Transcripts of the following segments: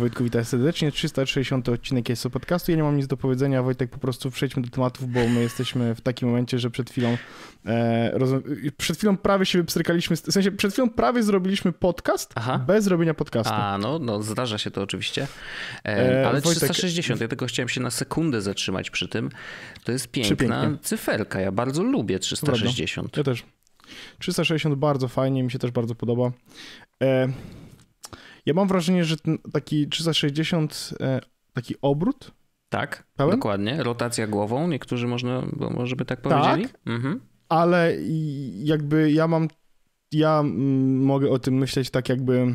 Wojtku, witaj serdecznie. 360 odcinek jest o podcastu. Ja nie mam nic do powiedzenia, Wojtek, po prostu przejdźmy do tematów, bo my jesteśmy w takim momencie, że przed chwilą e, roz... przed chwilą prawie się wypstrykaliśmy, w sensie przed chwilą prawie zrobiliśmy podcast Aha. bez robienia podcastu. A, no, no zdarza się to oczywiście. E, e ale Wojtek... 360, ja tylko chciałem się na sekundę zatrzymać przy tym. To jest piękna cyferka, ja bardzo lubię 360. Prawda. Ja też. 360 bardzo fajnie, mi się też bardzo podoba. E, ja mam wrażenie, że taki 360, e, taki obrót. Tak, pełen? dokładnie. Rotacja głową, niektórzy można, może by tak powiedzieli. Tak, mhm. ale jakby ja mam, ja mm, mogę o tym myśleć tak jakby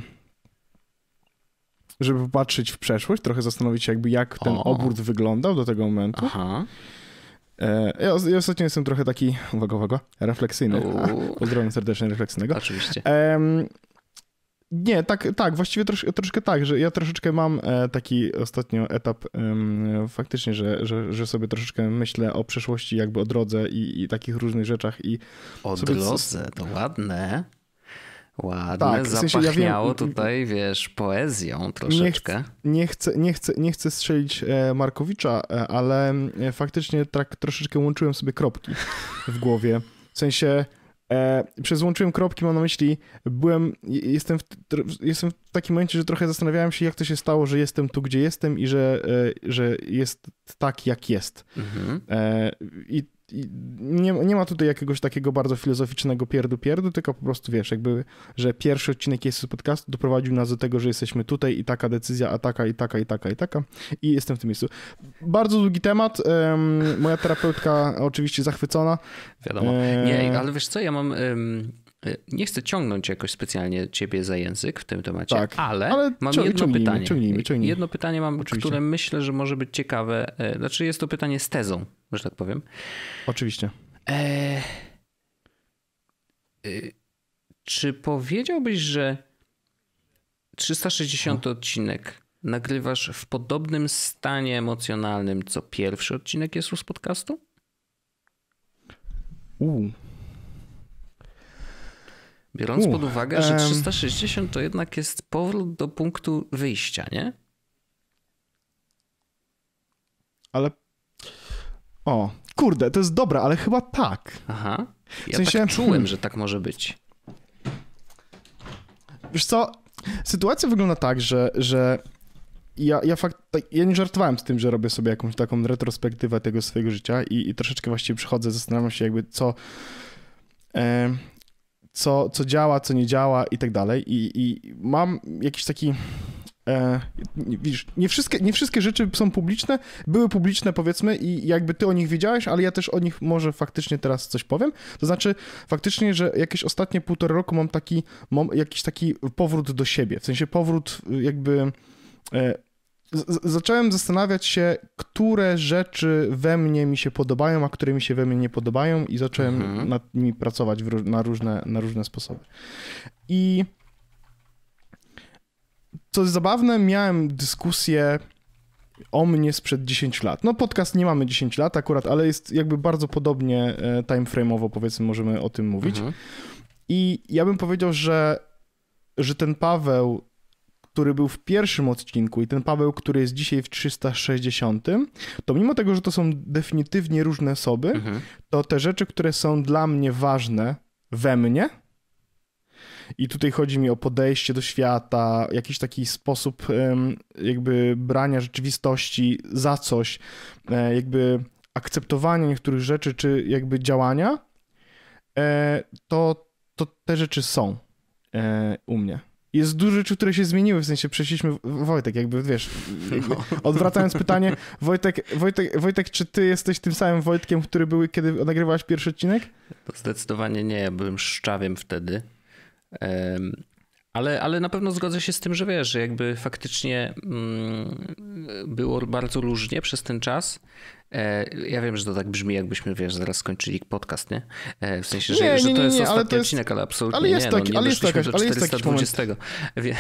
żeby popatrzeć w przeszłość, trochę zastanowić się jakby jak ten o. obrót wyglądał do tego momentu. Aha. E, ja, ja ostatnio jestem trochę taki, uwaga, uwaga, refleksyjny. Pozdrawiam serdecznie refleksyjnego. Oczywiście. Um, nie, tak, tak właściwie trosz, troszkę tak, że ja troszeczkę mam e, taki ostatnio etap um, faktycznie, że, że, że, sobie troszeczkę myślę o przeszłości, jakby o drodze i, i takich różnych rzeczach. i O drodze, to ładne. Ładne, tak, zapachniało w sensie ja wiem, tutaj, wiesz, poezją troszeczkę. Nie, chcę, nie, chcę, nie chcę strzelić e, Markowicza, e, ale faktycznie tak troszeczkę łączyłem sobie kropki w głowie. W sensie E, przezłączyłem przez łączyłem kropki mam na myśli, byłem, jestem w, jestem w takim momencie, że trochę zastanawiałem się, jak to się stało, że jestem tu, gdzie jestem i że, e, że jest tak, jak jest. Mhm. E, I nie, nie, ma tutaj jakiegoś takiego bardzo filozoficznego pierdu-pierdu, tylko po prostu wiesz, jakby, że pierwszy odcinek jest z podcastu doprowadził nas do tego, że jesteśmy tutaj i taka decyzja, a taka, i taka, i taka, i taka. I jestem w tym miejscu. Bardzo długi temat. Moja terapeutka oczywiście zachwycona. Wiadomo. Nie, e, ale wiesz co, ja mam Y, nie chcę ciągnąć jakoś specjalnie ciebie za język w tym temacie, tak, ale, ale mam jedno pytanie. Ciągnijmy, ciągnijmy. Jedno pytanie mam, Oczywiście. które myślę, że może być ciekawe. Y, znaczy jest to pytanie z tezą, że tak powiem. Oczywiście. E... Y, czy powiedziałbyś, że 360 no. odcinek nagrywasz w podobnym stanie emocjonalnym, co pierwszy odcinek jest z podcastu? Uuu. Uh. Biorąc pod uwagę, że 360 to jednak jest powrót do punktu wyjścia, nie? Ale. O, kurde, to jest dobra, ale chyba tak. Aha. Ja w tak sensie... tak czułem, że tak może być. Wiesz co? Sytuacja wygląda tak, że, że ja, ja, fakt, tak, ja nie żartowałem z tym, że robię sobie jakąś taką retrospektywę tego swojego życia i, i troszeczkę właściwie przychodzę, zastanawiam się jakby co, e, co, co działa, co nie działa i tak dalej. I, mam jakiś taki. E, widzisz, nie wszystkie, nie wszystkie rzeczy są publiczne, były publiczne powiedzmy i jakby ty o nich wiedziałeś, ale ja też o nich może faktycznie teraz coś powiem. To znaczy faktycznie, że jakieś ostatnie półtora roku mam taki, mam jakiś taki powrót do siebie, w sensie powrót jakby e, zacząłem zastanawiać się, które rzeczy we mnie mi się podobają, a które mi się we mnie nie podobają, i zacząłem mhm. nad nimi pracować na, różne, na różne sposoby. I co jest zabawne, miałem dyskusję o mnie sprzed 10 lat. No podcast nie mamy 10 lat akurat, ale jest jakby bardzo podobnie e, timeframe'owo powiedzmy możemy o tym mówić. Mhm. I ja bym powiedział, że, że ten Paweł który był w pierwszym odcinku i ten Paweł, który jest dzisiaj w 360, to mimo tego, że to są definitywnie różne osoby, mhm. to te rzeczy, które są dla mnie ważne we mnie, i tutaj chodzi mi o podejście do świata, jakiś taki sposób jakby brania rzeczywistości za coś, e, jakby akceptowania niektórych rzeczy czy jakby działania, e, to, to te rzeczy są e, u mnie jest dużo rzeczy, które się zmieniły, w sensie przeszliśmy, Wojtek, jakby, wiesz, jakby, no. odwracając pytanie, Wojtek, Wojtek, Wojtek, czy ty jesteś tym samym Wojtkiem, który był, kiedy nagrywałeś pierwszy odcinek? Zdecydowanie nie, ja byłem szczawiem wtedy. Um... Ale, ale na pewno zgodzę się z tym, że wiesz, że jakby faktycznie mm, było bardzo różnie przez ten czas. E, ja wiem, że to tak brzmi, jakbyśmy, wiesz, zaraz skończyli podcast, nie? E, w sensie, że, nie, że nie, to jest ostatni odcinek, ale absolutnie ale jest nie. No, taki, no, nie ale, jest jakaś, ale jest taki Wie,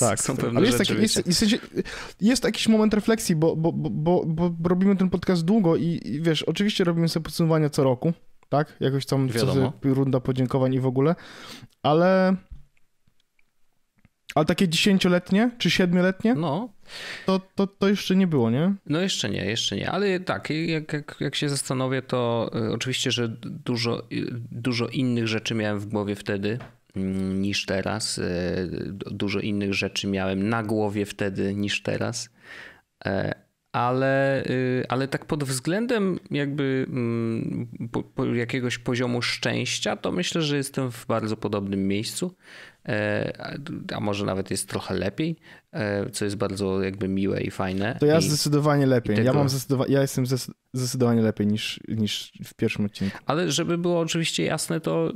tak, są tak. pewne ale jest, rzeczy, taki, jest, jest, jest, jakiś moment refleksji, bo, bo, bo, bo, robimy ten podcast długo i, i wiesz, oczywiście robimy sobie podsumowania co roku, tak? Jakoś tam runda podziękowań i w ogóle, ale ale takie dziesięcioletnie czy siedmioletnie? No. To, to, to jeszcze nie było, nie? No jeszcze nie, jeszcze nie. Ale tak, jak, jak, jak się zastanowię, to y, oczywiście, że dużo, y, dużo innych rzeczy miałem w głowie wtedy mm, niż teraz. Y, dużo innych rzeczy miałem na głowie wtedy niż teraz. E, ale, ale tak pod względem jakby mm, jakiegoś poziomu szczęścia, to myślę, że jestem w bardzo podobnym miejscu. E, a może nawet jest trochę lepiej, e, co jest bardzo jakby miłe i fajne. To ja I, zdecydowanie lepiej. Tego... Ja mam zdecydowa- ja jestem zdecydowanie lepiej niż, niż w pierwszym odcinku. Ale żeby było oczywiście jasne, to,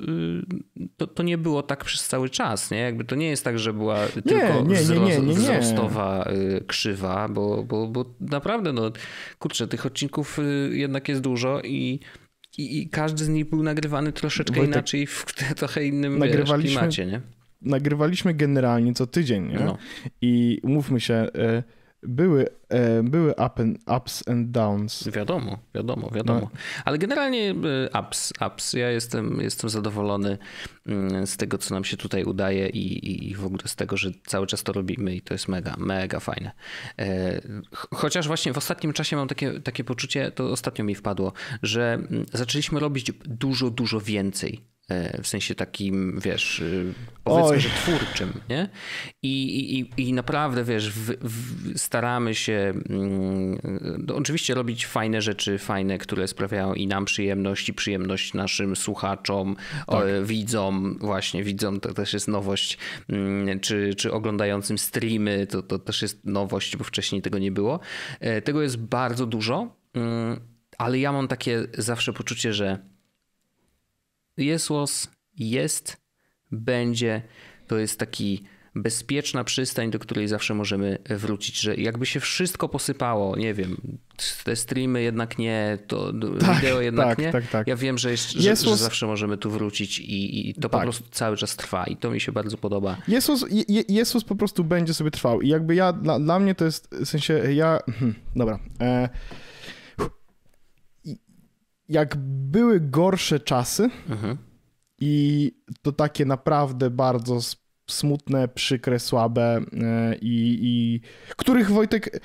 y, to, to nie było tak przez cały czas, nie? Jakby to nie jest tak, że była nie, tylko nie, nie, nie, nie, wzrostowa y, krzywa, bo, bo, bo naprawdę, no kurczę, tych odcinków y, jednak jest dużo i i, każdy z nich był nagrywany troszeczkę Wojtek, inaczej, w trochę innym nagrywaliśmy, klimacie, nie? nagrywaliśmy generalnie co tydzień, nie? No. I mówmy się, e, były, e, były up and, ups and downs. Wiadomo, wiadomo, wiadomo. No. Ale generalnie e, ups, ups. Ja jestem, jestem zadowolony mm, z tego, co nam się tutaj udaje i, i w ogóle z tego, że cały czas to robimy i to jest mega, mega fajne. Chociaż właśnie w ostatnim czasie mam takie, takie poczucie, to ostatnio mi wpadło, że mm, zaczęliśmy robić dużo, dużo więcej E, w sensie takim, wiesz, y, powiedzmy, Oj. że twórczym, nie? I, i, i naprawdę, wiesz, w, w staramy się mm, no, oczywiście robić fajne rzeczy, fajne, które sprawiają i nam przyjemność, i przyjemność naszym słuchaczom, tak. o, widzom, właśnie widzom, to też jest nowość, mm, czy, czy oglądającym streamy, to, to też jest nowość, bo wcześniej tego nie było. E, tego jest bardzo dużo, mm, ale ja mam takie zawsze poczucie, że Jesłos jest, będzie. To jest taki bezpieczna przystań, do której zawsze możemy wrócić, że jakby się wszystko posypało, nie wiem, te streamy jednak nie, to tak, wideo jednak tak, nie. Tak, tak. Ja wiem, że, Jezus... że zawsze możemy tu wrócić i, i to po tak. prostu cały czas trwa i to mi się bardzo podoba. Jezus, Je, Jezus po prostu będzie sobie trwał i jakby ja, dla, dla mnie to jest, w sensie ja, dobra, e, jak były gorsze czasy mhm. i to takie naprawdę bardzo smutne, przykre, słabe e, i, i których Wojtek,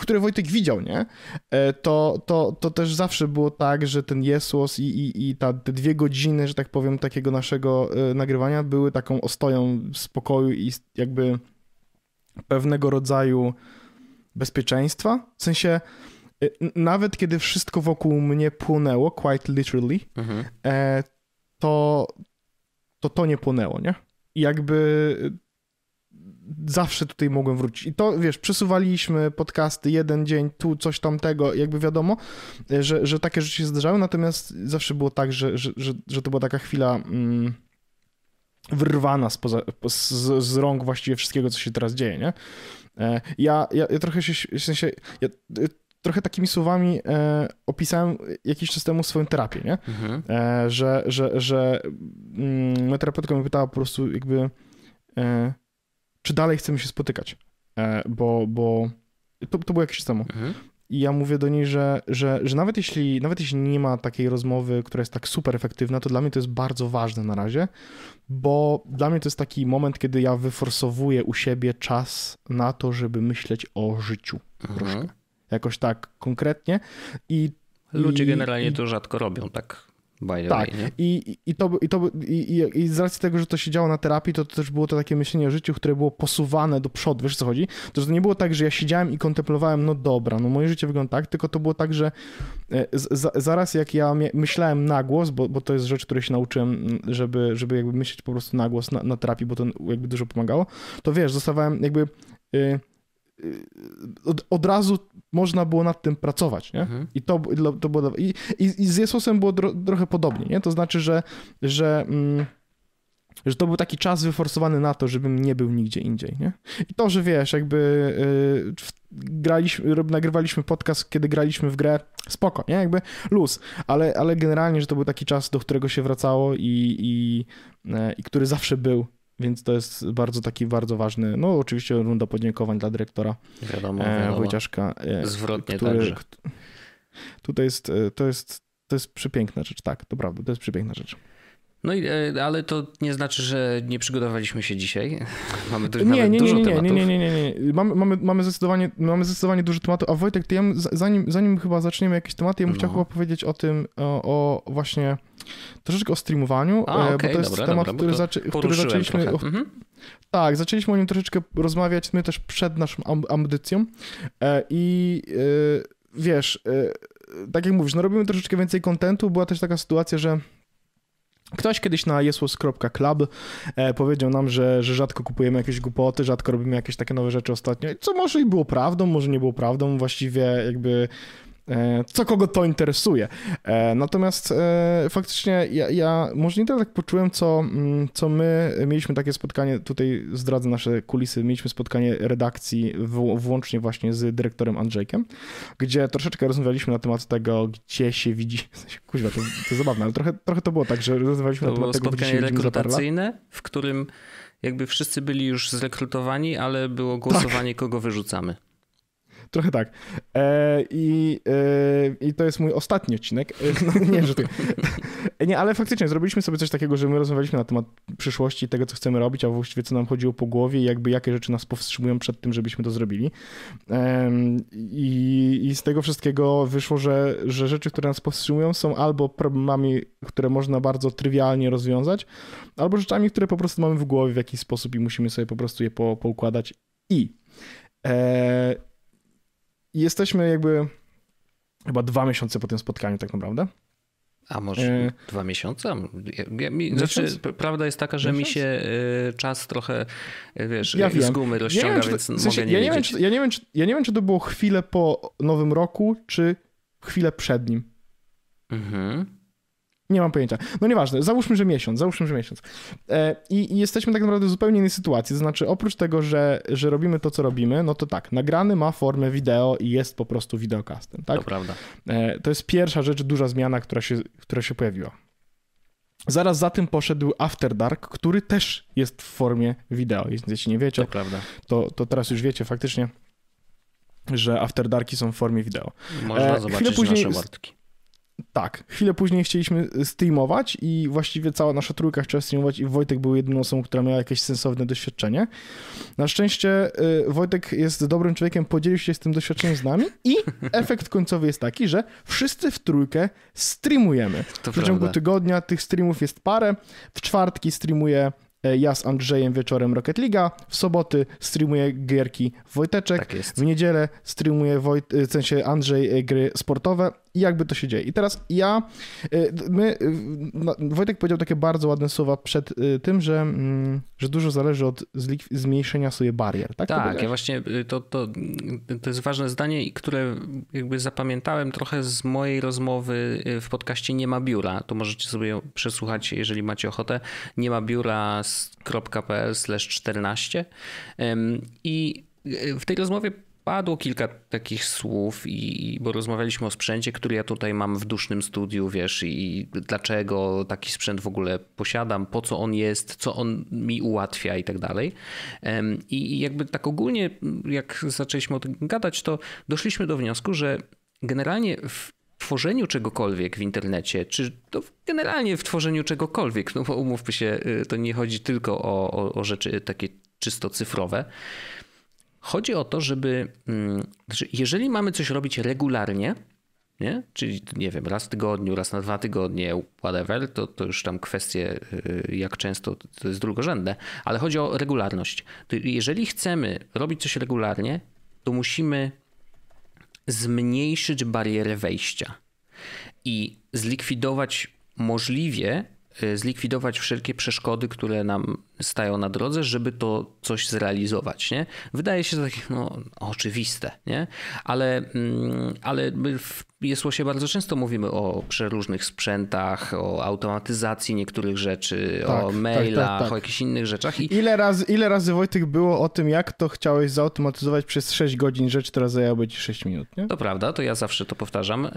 które Wojtek widział, nie? E, to, to, to też zawsze było tak, że ten Jesłos i, i, i ta, te dwie godziny, że tak powiem, takiego naszego e, nagrywania były taką ostoją spokoju i jakby pewnego rodzaju bezpieczeństwa. W sensie Y, nawet kiedy wszystko wokół mnie płonęło, quite literally, mhm. E, to, to to nie płonęło, nie? jakby y, zawsze tutaj mogłem wrócić. I to, wiesz, przesuwaliśmy podcasty jeden dzień, tu coś tamtego, jakby wiadomo, y, że, że takie rzeczy się zdarzały, natomiast zawsze było tak, że, że, że, że to była taka chwila mm, wyrwana spoza, z, z rąk właściwie wszystkiego, co się teraz dzieje, nie? E, ja, ja, ja trochę się, w sensie, ja, trochę takimi słowami e, opisałem jakiś czas temu swoją terapię, nie? Mhm. E, że że, że mm, moja terapeutka mnie pytała po prostu jakby, e, czy dalej chcemy się spotykać, e, bo, bo to, to było jakiś czas temu. Mhm. I ja mówię do niej, że, że, że nawet, jeśli, nawet jeśli nie ma takiej rozmowy, która jest tak super efektywna, to dla mnie to jest bardzo ważne na razie, bo dla mnie to jest taki moment, kiedy ja wyforsowuję u siebie czas na to, żeby myśleć o życiu mhm. troszkę jakoś tak konkretnie. I, Ludzie i, generalnie i, to rzadko robią, tak? By tak, way, I, i, to, i, to, i, i, z racji tego, że to się działo na terapii, to, to też było to takie myślenie o życiu, które było posuwane do przodu, wiesz co chodzi? To, że to nie było tak, że ja siedziałem i kontemplowałem, no dobra, no moje życie wygląda tak, tylko to było tak, że e, z, zaraz jak ja myślałem na głos, bo, bo to jest rzecz, której się nauczyłem, żeby, żeby jakby myśleć po prostu na głos na, na terapii, bo to jakby dużo pomagało, to wiesz, zostawałem jakby... Yy, Y, od, od razu można było nad tym pracować, nie? Mhm. I to, to było... I, i, i z Jezusem było dro, trochę podobnie, nie? To znaczy, że, że mm, że to był taki czas wyforsowany na to, żebym nie był nigdzie indziej, nie? I to, że wiesz, jakby y, graliśmy, nagrywaliśmy podcast, kiedy graliśmy w grę, spoko, nie? Jakby luz, ale, ale generalnie, że to był taki czas, do którego się wracało i, i, y, i który zawsze był więc to jest bardzo taki bardzo ważny, no oczywiście runda podziękowań dla dyrektora wiadomo, e, wiadomo. Wojciaszka. E, Zwrotnie który, także. Tutaj jest, e, to jest, to jest przepiękna rzecz, tak, to prawda, to jest przepiękna rzecz. No i, e, ale to nie znaczy, że nie przygotowaliśmy się dzisiaj. Mamy du- nie, nie, dużo nie, nie, tematów. Nie, nie, nie, nie, nie. Mamy, mamy, mamy, zdecydowanie, mamy zdecydowanie dużo tematów. A Wojtek, ty ja, zanim, zanim chyba zaczniemy jakieś tematy, ja bym no. chciał chyba powiedzieć o tym, o, o właśnie troszeczkę o streamowaniu, A, okay, e, bo to jest dobra, temat, dobra, który, zaczę, który zaczęliśmy... O, mhm. Tak, zaczęliśmy o nim troszeczkę rozmawiać my też przed naszą ambicją e, i wiesz, tak jak mówisz, no robimy troszeczkę więcej kontentu. Była też taka sytuacja, że Ktoś kiedyś na jesłos.club e, powiedział nam, że, że rzadko kupujemy jakieś głupoty, rzadko robimy jakieś takie nowe rzeczy ostatnio, co może i było prawdą, może nie było prawdą, właściwie jakby E, co kogo to interesuje. E, natomiast e, faktycznie ja, ja może nie tak poczułem, co, mm, co my mieliśmy takie spotkanie, tutaj zdradzę nasze kulisy, mieliśmy spotkanie redakcji w, włącznie właśnie z dyrektorem Andrzejkiem, gdzie troszeczkę rozmawialiśmy na temat tego, gdzie się widzi, kuźwa, to, to zabawne, ale trochę, trochę to było tak, że rozmawialiśmy to na temat tego, gdzie się widzi. rekrutacyjne, w którym jakby wszyscy byli już zrekrutowani, ale było głosowanie, tak. kogo wyrzucamy. Trochę tak. E, i, e, I to jest mój ostatni odcinek. E, no, nie, że ty. E, nie, ale faktycznie zrobiliśmy sobie coś takiego, że my rozmawialiśmy na temat przyszłości, tego, co chcemy robić, a właściwie co nam chodziło po głowie i jakby jakie rzeczy nas powstrzymują przed tym, żebyśmy to zrobili. E, i, I z tego wszystkiego wyszło, że, że rzeczy, które nas powstrzymują, są albo problemami, które można bardzo trywialnie rozwiązać, albo rzeczami, które po prostu mamy w głowie w jakiś sposób i musimy sobie po prostu je po, poukładać i. E, i jesteśmy jakby chyba dwa miesiące po tym spotkaniu tak naprawdę. A może e, dwa miesiące? Ja, ja mi, znaczy, prawda jest taka, że miesiąc? mi się y, czas trochę, e, wiesz, ja z gumy rozciąga, ja więc to, w sensie, mogę nie ja nie, ja, nie wiem, czy, ja nie wiem, czy to było chwilę po Nowym Roku, czy chwilę przed nim. Mhm. Nie mam pojęcia. No nieważne, załóżmy, że miesiąc, załóżmy, że miesiąc. E, I, jesteśmy tak naprawdę w zupełnie innej sytuacji. To znaczy, oprócz tego, że, że robimy to, co robimy, no to tak, nagrany ma formę wideo i jest po prostu videocastem, tak? To prawda. E, to jest pierwsza rzecz, duża zmiana, która się, która się pojawiła. Zaraz za tym poszedł After Dark, który też jest w formie wideo. Jeśli nie wiecie, to, to, to teraz już wiecie faktycznie, że After Darki są w formie wideo. Można e, zobaczyć chwilę później, nasze wartki. Tak, chwilę później chcieliśmy y, streamować i właściwie cała nasza trójka chciała streamować i Wojtek był jedyną osobą, która miała jakieś sensowne doświadczenie. Na szczęście y, Wojtek jest dobrym człowiekiem, podzielił się z tym doświadczeniem z nami i efekt końcowy jest taki, że wszyscy w trójkę streamujemy. To w prawda. ciągu tygodnia tych streamów jest parę. W czwartki streamuje e, ja z Andrzejem wieczorem Rocket League, w soboty streamuje gierki Wojteczek, tak w niedzielę streamuje Wojt, e, w sensie Andrzej e, gry sportowe, i jakby to się dzieje. I teraz ja, y, my, y, no, Wojtek powiedział takie bardzo ładne słowa przed y, tym, że, mm, że dużo zależy od zmniejszenia sobie barier, tak? Tak, ja właśnie to, to, to jest ważne zdanie, które jakby zapamiętałem trochę z mojej rozmowy w podcaście Nie ma biura, to możecie sobie przesłuchać, jeżeli macie ochotę, nie ma biura.pl 14 i w tej rozmowie padło kilka takich słów, i, bo rozmawialiśmy o sprzęcie, który ja tutaj mam w dusznym studiu, wiesz, i, dlaczego taki sprzęt w ogóle posiadam, po co on jest, co on mi ułatwia i tak dalej. I jakby tak ogólnie, jak zaczęliśmy o tym gadać, to doszliśmy do wniosku, że generalnie w tworzeniu czegokolwiek w internecie, czy to generalnie w tworzeniu czegokolwiek, no bo umówmy się, y, to nie chodzi tylko o, o, o rzeczy takie czysto cyfrowe, Chodzi o to, żeby. Mm, znaczy, jeżeli mamy coś robić regularnie, nie? czyli nie wiem, raz w tygodniu, raz na dwa tygodnie, whatever, to, to już tam kwestie, y, jak często to jest drugorzędne, ale chodzi o regularność. Jeżeli chcemy robić coś regularnie, to musimy zmniejszyć barierę wejścia i zlikwidować możliwie y, zlikwidować wszelkie przeszkody, które nam stają na drodze, żeby to coś zrealizować, nie? Wydaje się to takie, no, oczywiste, nie? Ale, mm, ale w się bardzo często mówimy o przeróżnych sprzętach, o automatyzacji niektórych rzeczy, tak, o tak, tak, mailach, tak, tak, o jakichś innych rzeczach. I... Ile, razy, ile razy, Wojtek, było o tym, jak to chciałeś zautomatyzować przez 6 godzin rzecz, która zajęłaby ci 6 minut, nie? To prawda, to ja zawsze to powtarzam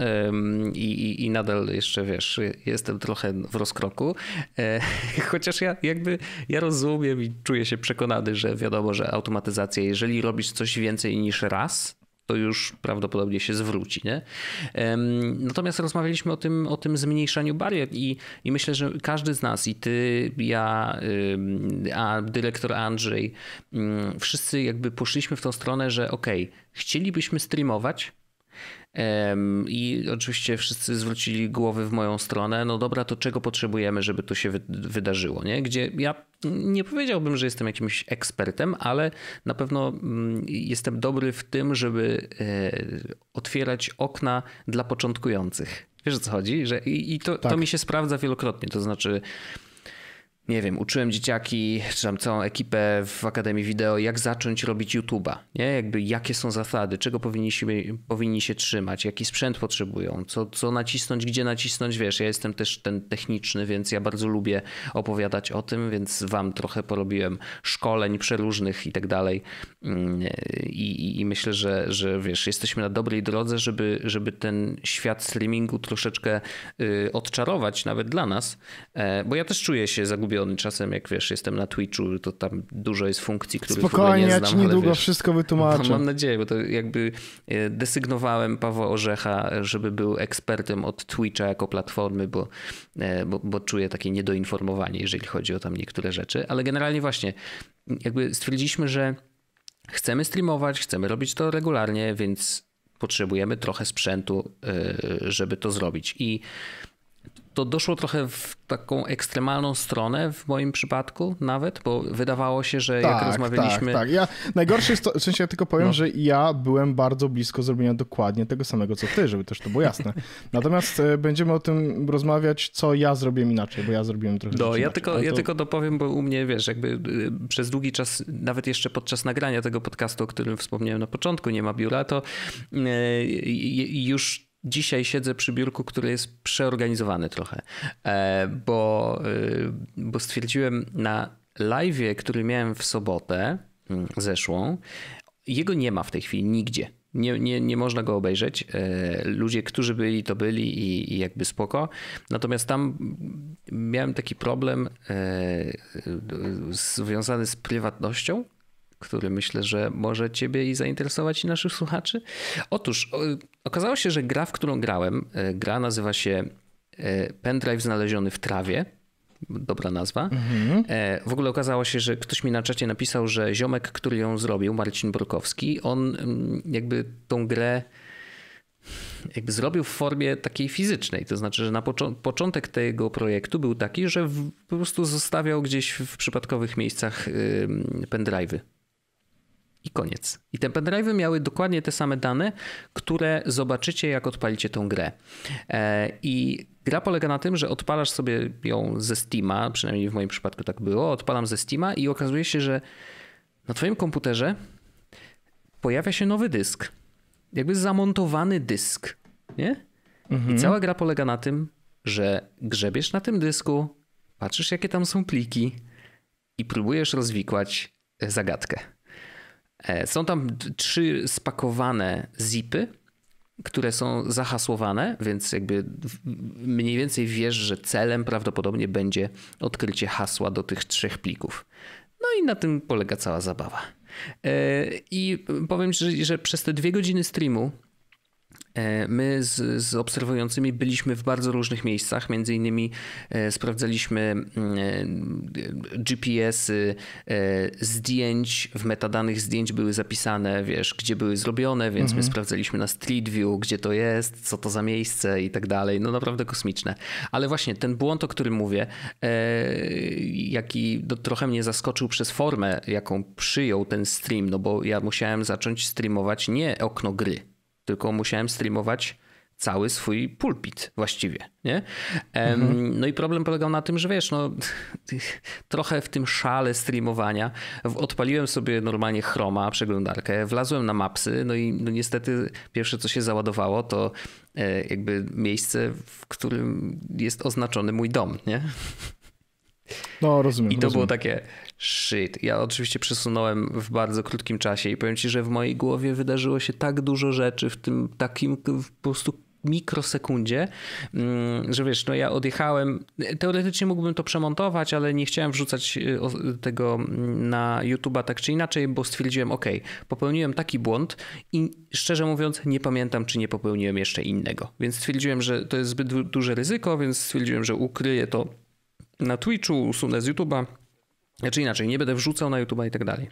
i, i, i nadal jeszcze, wiesz, jestem trochę w rozkroku, e, chociaż ja jakby, ja rozumiem, rozumiem i czuję się przekonany, że wiadomo, że automatyzacja, jeżeli robisz coś więcej niż raz, to już prawdopodobnie się zwróci. Nie? Natomiast rozmawialiśmy o tym, o tym zmniejszaniu barier i, i myślę, że każdy z nas, i ty, ja, a dyrektor Andrzej, wszyscy jakby poszliśmy w tą stronę, że ok, chcielibyśmy streamować, i oczywiście wszyscy zwrócili głowy w moją stronę, no dobra, to czego potrzebujemy, żeby to się wydarzyło, nie? Gdzie ja nie powiedziałbym, że jestem jakimś ekspertem, ale na pewno mm, jestem dobry w tym, żeby e, otwierać okna dla początkujących. Wiesz o co chodzi? Że I, i to, tak. to mi się sprawdza wielokrotnie. To znaczy, nie wiem, uczyłem dzieciaki, czy tam całą ekipę w Akademii Wideo, jak zacząć robić YouTube'a, nie? Jakby jakie są zasady, czego powinni się, powinni się trzymać, jaki sprzęt potrzebują, co, co nacisnąć, gdzie nacisnąć, wiesz, ja jestem też ten techniczny, więc ja bardzo lubię opowiadać o tym, więc wam trochę porobiłem szkoleń przeróżnych i tak dalej mm, I, i myślę, że, że wiesz, jesteśmy na dobrej drodze, żeby, żeby ten świat streamingu troszeczkę y, odczarować nawet dla nas, e, bo ja też czuję się zagubiony zagubiony czasem, jak wiesz, jestem na Twitchu, to tam dużo jest funkcji, które nie znam. Spokojnie, ja ci niedługo wiesz, wszystko no, wytłumaczę. Mam nadzieję, bo to jakby e, desygnowałem Pawła Orzecha, żeby był ekspertem od Twitcha jako platformy, bo, e, bo, bo czuję takie niedoinformowanie, jeżeli chodzi o tam niektóre rzeczy. Ale generalnie właśnie, jakby stwierdziliśmy, że chcemy streamować, chcemy robić to regularnie, więc potrzebujemy trochę sprzętu, e, żeby to zrobić. I to doszło trochę w taką ekstremalną stronę w moim przypadku nawet, bo wydawało się, że tak, jak rozmawialiśmy... Tak, tak. Ja, najgorsze jest to, w sensie ja tylko powiem, no. że ja byłem bardzo blisko zrobienia dokładnie tego samego, co ty, żeby też to było jasne. Natomiast e, będziemy o tym rozmawiać, co ja zrobiłem inaczej, bo ja zrobiłem trochę Do, no, ja tylko, to... Ja tylko dopowiem, bo u mnie, wiesz, jakby e, przez długi czas, nawet jeszcze podczas nagrania tego podcastu, o którym wspomniałem na początku, nie ma biura, to e, już dzisiaj siedzę przy biurku, który jest przeorganizowany trochę, e, bo, e, bo stwierdziłem na live, który miałem w sobotę mm, zeszłą, jego nie ma w tej chwili nigdzie. Nie, nie, nie można go obejrzeć. E, ludzie, którzy byli, to byli i, i jakby spoko. Natomiast tam miałem taki problem związany z prywatnością który myślę, że może ciebie i zainteresować i naszych słuchaczy. Otóż okazało się, że gra, w którą grałem, e, gra nazywa się e, Pendrive znaleziony w trawie dobra nazwa. Mhm. E, w ogóle okazało się, że ktoś mi na czacie napisał, że ziomek, który ją zrobił, Marcin Borkowski, on mm, jakby tą grę jakby zrobił w formie takiej fizycznej. To znaczy, że na początek tego projektu był taki, że w, po prostu zostawiał gdzieś w przypadkowych miejscach yy, pendrive'y i koniec. I te pendrive'y miały dokładnie te same dane, które zobaczycie, jak odpalicie tą grę. E, I gra polega na tym, że odpalasz sobie ją ze Steama, przynajmniej w moim przypadku tak było, odpalam ze Steama i okazuje się, że na twoim komputerze pojawia się nowy dysk. Jakby zamontowany dysk, nie? Mhm. I cała gra polega na tym, że grzebiesz na tym dysku, patrzysz jakie tam są pliki i próbujesz rozwikłać zagadkę. E, są tam trzy spakowane zipy, które są zahasłowane, więc jakby mniej więcej wiesz, że celem prawdopodobnie będzie odkrycie hasła do tych trzech plików. No i na tym polega cała zabawa. E, I powiem że, że przez te dwie godziny streamu E, my z, z, obserwującymi byliśmy w bardzo różnych miejscach, między innymi e, sprawdzaliśmy mm, e, GPS-y zdjęć, w metadanych zdjęć były zapisane, wiesz, gdzie były zrobione, więc mhm. my sprawdzaliśmy na Street View, gdzie to jest, co to za miejsce i tak dalej. No naprawdę kosmiczne. Ale właśnie ten błąd, o którym mówię, jaki do, no, trochę mnie zaskoczył przez formę, jaką przyjął ten stream, no bo ja musiałem zacząć streamować nie okno gry, tylko musiałem streamować cały swój pulpit właściwie, nie? Mhm. No i problem polegał na tym, że wiesz, no trochę w tym szale streamowania odpaliłem sobie normalnie Chroma, przeglądarkę, wlazłem na mapsy, no i no niestety pierwsze co się załadowało to e, jakby miejsce, w którym jest oznaczony mój dom, nie? No, rozumiem. I to rozumiem. było takie, shit. Ja oczywiście przesunąłem w bardzo krótkim czasie i powiem ci, że w mojej głowie wydarzyło się tak dużo rzeczy w tym takim w po prostu mikrosekundzie, mm, że wiesz, no ja odjechałem, teoretycznie mógłbym to przemontować, ale nie chciałem wrzucać y, tego mm, na YouTube'a tak czy inaczej, bo stwierdziłem, ok, popełniłem taki błąd i szczerze mówiąc nie pamiętam, czy nie popełniłem jeszcze innego, więc stwierdziłem, że to jest zbyt duże ryzyko, więc stwierdziłem, że ukryję to na Twitchu, usunę z YouTube'a znaczy inaczej, nie będę wrzucał na YouTube i tak dalej.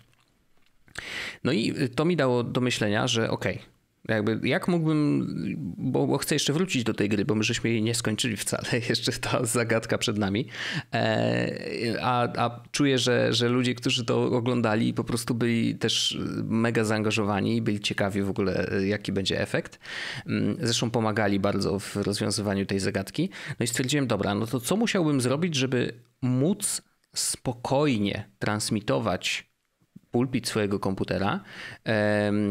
No i y, to mi dało do myślenia, że okej, okay, jakby, jak mógłbym, bo, bo, chcę jeszcze wrócić do tej gry, bo my żeśmy jej nie skończyli wcale, jeszcze ta zagadka przed nami. E, a, a czuję, że, że ludzie, którzy to oglądali, po prostu byli też mega zaangażowani i byli ciekawi w ogóle, e, jaki będzie efekt. Mm, zresztą pomagali bardzo w rozwiązywaniu tej zagadki. No i stwierdziłem, dobra, no to co musiałbym zrobić, żeby móc spokojnie transmitować pulpit swojego komputera,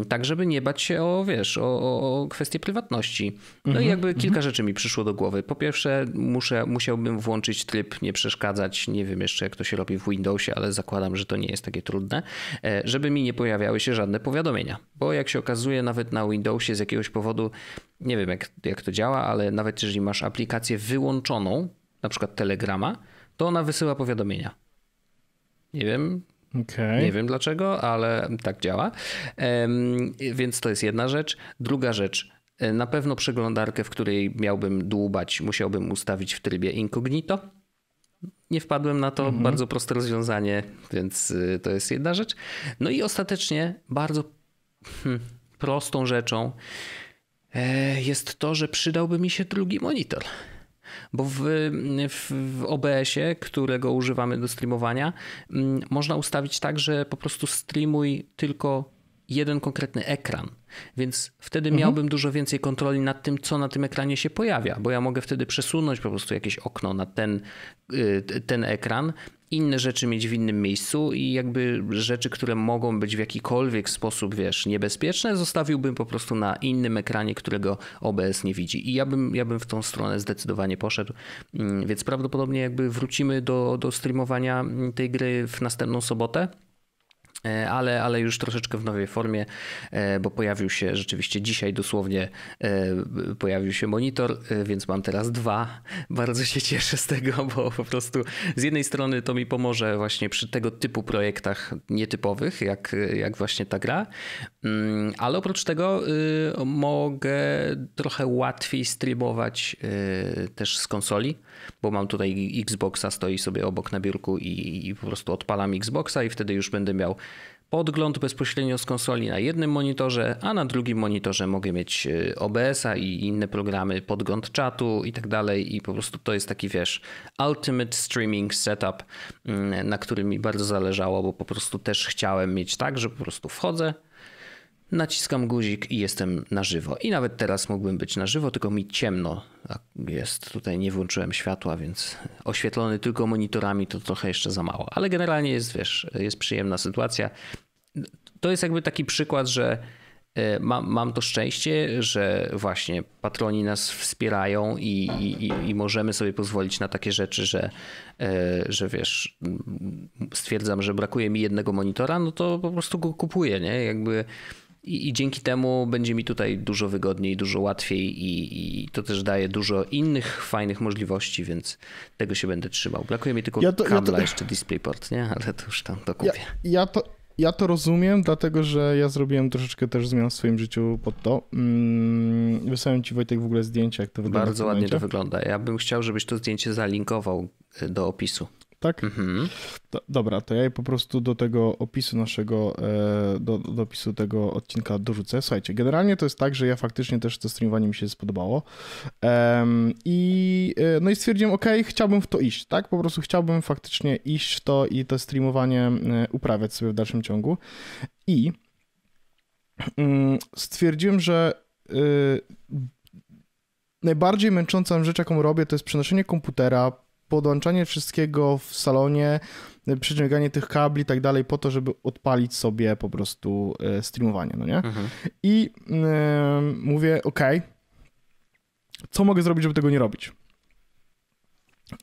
tak żeby nie bać się o, wiesz, o, o kwestie prywatności. No i mhm, jakby kilka mhm. rzeczy mi przyszło do głowy. Po pierwsze, muszę, musiałbym włączyć tryb nie przeszkadzać, nie wiem jeszcze jak to się robi w Windowsie, ale zakładam, że to nie jest takie trudne, e, żeby mi nie pojawiały się żadne powiadomienia. Bo jak się okazuje, nawet na Windowsie z jakiegoś powodu, nie wiem jak, jak to działa, ale nawet jeżeli masz aplikację wyłączoną, na przykład Telegrama, to ona wysyła powiadomienia. Nie wiem. Okay. Nie wiem dlaczego, ale tak działa. Więc to jest jedna rzecz. Druga rzecz. E, na pewno przeglądarkę, w której miałbym dłubać, musiałbym ustawić w trybie incognito. Nie wpadłem na to, mhm. bardzo proste rozwiązanie, więc y, to jest jedna rzecz. No i ostatecznie bardzo hmm, prostą rzeczą e, jest to, że przydałby mi się drugi monitor. Bo w, w, w OBS-ie, którego używamy do streamowania, m, mm, można ustawić tak, że po prostu streamuj tylko jeden konkretny ekran. Więc wtedy mhm. miałbym dużo więcej kontroli nad tym, co na tym ekranie się pojawia, bo ja mogę wtedy przesunąć po prostu jakieś okno na ten, y, ten ekran inne rzeczy mieć w innym miejscu i jakby rzeczy, które mogą być w jakikolwiek sposób, wiesz, niebezpieczne, zostawiłbym po prostu na innym ekranie, którego OBS nie widzi. I ja bym, ja bym w tą stronę zdecydowanie poszedł, mm, więc prawdopodobnie jakby wrócimy do, do streamowania tej gry w następną sobotę. E, ale, ale już troszeczkę w nowej formie, e, bo pojawił się rzeczywiście dzisiaj dosłownie e, pojawił się monitor, więc mam teraz dwa. Bardzo się cieszę z tego, bo po prostu z jednej strony to mi pomoże właśnie przy tego typu projektach nietypowych, jak, jak właśnie ta gra, mm, ale oprócz tego mogę trochę łatwiej streamować też z konsoli, bo mam tutaj Xboxa, stoi sobie obok na biurku i, i po prostu odpalam Xboxa i wtedy już będę miał Podgląd bezpośrednio z konsoli na jednym monitorze, a na drugim monitorze mogę mieć e, OBS-a i inne programy, podgląd czatu i tak dalej i po prostu to jest taki, wiesz, ultimate streaming setup, mm, na którym mi bardzo zależało, bo po prostu też chciałem mieć tak, że po prostu wchodzę, naciskam guzik i jestem na żywo. I nawet teraz mógłbym być na żywo, tylko mi ciemno jest. Tutaj nie włączyłem światła, więc oświetlony tylko monitorami to trochę jeszcze za mało. Ale generalnie jest, wiesz, jest przyjemna sytuacja. To jest jakby taki przykład, że e, mam to szczęście, że właśnie patroni nas wspierają i, i, i możemy sobie pozwolić na takie rzeczy, że, e, że wiesz, stwierdzam, że brakuje mi jednego monitora, no to po prostu go kupuję, nie? Jakby i, I, dzięki temu będzie mi tutaj dużo wygodniej, dużo łatwiej i, i, to też daje dużo innych fajnych możliwości, więc tego się będę trzymał. Brakuje mi tylko ja to, kabla ja to... jeszcze DisplayPort, nie? Ale to już tam dokupię. Ja, ja, to, ja to rozumiem, dlatego że ja zrobiłem troszeczkę też zmian w swoim życiu pod to. Mm, wysłałem ci Wojtek w ogóle zdjęcie, jak to wygląda. Bardzo ładnie to wygląda. Ja bym chciał, żebyś to zdjęcie zalinkował do opisu tak? Mhm. Do, dobra, to ja je po prostu do tego opisu naszego, e, do, do, opisu tego odcinka dorzucę. Słuchajcie, generalnie to jest tak, że ja faktycznie też to streamowanie mi się spodobało um, i e, no i stwierdziłem, ok, chciałbym w to iść, tak? Po prostu chciałbym faktycznie iść w to i to streamowanie e, uprawiać sobie w dalszym ciągu i um, stwierdziłem, że y, najbardziej męczącą rzecz, jaką robię, to jest przenoszenie komputera podłączanie wszystkiego w salonie, y, przyciąganie tych kabli i tak dalej po to, żeby odpalić sobie po prostu y, streamowanie, no nie? Mhm. I y, mówię, ok, co mogę zrobić, żeby tego nie robić?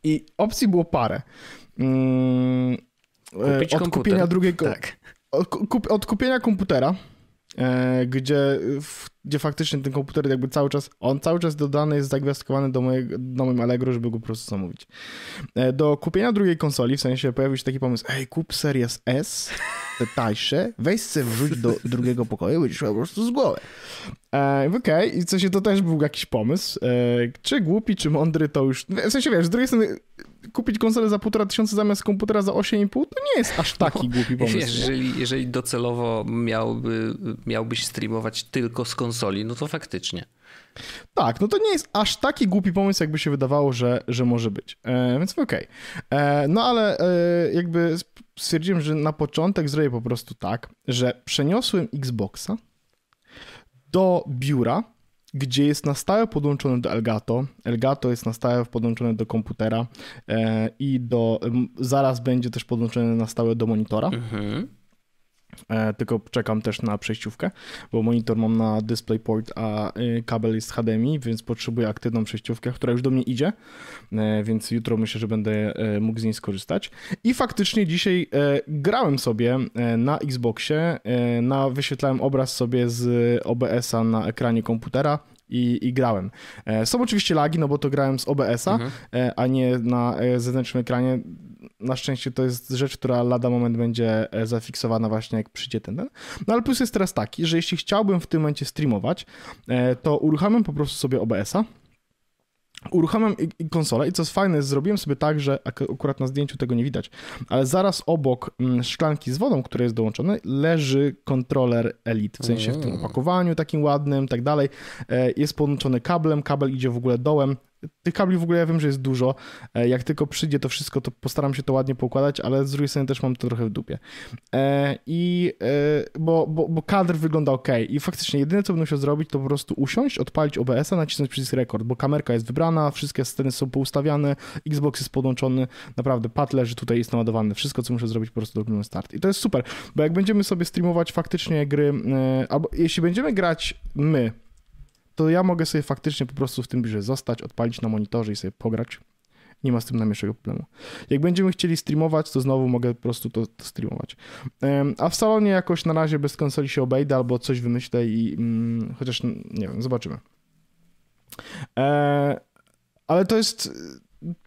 I opcji było parę. Mm, Kupić e, od komputer. kupienia drugiego... Tak. Od, od kupienia komputera E, gdzie, e, gdzie faktycznie ten komputer jakby cały czas, on cały czas dodany jest zagwiazdkowany do, mojego, do moim Allegro, żeby go po prostu zamówić. E, do kupienia drugiej konsoli, w sensie pojawił się taki pomysł, ej, kup Series S, te tańsze, weź se wrzuć do drugiego pokoju, będziesz miał po prostu z głowy. Okej, okay. i co się to też był jakiś pomysł. czy głupi, czy mądry, to już, w sensie wiesz, z drugiej strony kupić konsolę za półtora tysiąca zamiast komputera za 8,5 to nie jest aż taki no, głupi pomysł. Jeżeli, jeżeli docelowo miałby, miałbyś streamować tylko z konsoli, no to faktycznie. Tak, no to nie jest aż taki głupi pomysł, jakby się wydawało, że, że może być. E, więc okej. Okay. E, no ale e, jakby stwierdziłem, że na początek zrobię po prostu tak, że przeniosłem Xboxa do biura gdzie jest na stałe podłączony do Elgato. Elgato jest na stałe podłączony do komputera e, i do, zaraz będzie też podłączony na stałe do monitora. Mhm. E, tylko czekam też na przejściówkę, bo monitor mam na DisplayPort, a y, kabel jest HDMI, więc potrzebuję aktywną przejściówkę, która już do mnie idzie, e, więc jutro myślę, że będę e, mógł z niej skorzystać. I faktycznie dzisiaj grałem sobie na Xboxie, na, wyświetlałem obraz sobie z OBS-a na ekranie komputera, i, i grałem. E, są oczywiście lagi, no bo to grałem z OBS-a, mhm. E, a nie na e, zewnętrznym ekranie. Na szczęście to jest rzecz, która lada moment będzie zafiksowana właśnie jak przyjdzie ten, ten. No ale plus jest teraz taki, że jeśli chciałbym w tym momencie streamować, to uruchamiam po prostu sobie OBS-a, Uruchamiam konsolę i co jest fajne, zrobiłem sobie tak, że akurat na zdjęciu tego nie widać, ale zaraz obok mm, szklanki z wodą, która jest dołączona, leży kontroler Elite, w sensie w tym mm. opakowaniu takim ładnym, tak dalej. E, jest podłączony kablem, kabel idzie w ogóle dołem, tych kabli w ogóle ja wiem, że jest dużo. E, jak tylko przyjdzie to wszystko, to postaram się to ładnie poukładać, ale z drugiej strony też mam to trochę w dupie. E, I e, bo, bo, bo kadr wygląda ok. I faktycznie jedyne, co będę musiał zrobić, to po prostu usiąść, odpalić OBS-a, nacisnąć przycisk rekord, bo kamerka jest wybrana, wszystkie sceny są poustawiane, Xbox jest podłączony, naprawdę pad leży tutaj jest naładowany. Wszystko, co muszę zrobić, po prostu robimy start. I to jest super, bo jak będziemy sobie streamować faktycznie gry, albo jeśli będziemy grać my, to ja mogę sobie faktycznie po prostu w tym biurze zostać, odpalić na monitorze i sobie pograć. Nie ma z tym najmniejszego problemu. Jak będziemy chcieli streamować, to znowu mogę po prostu to, to streamować. A w salonie jakoś na razie bez konsoli się obejdę albo coś wymyślę i mm, chociaż nie wiem, zobaczymy. E, ale to jest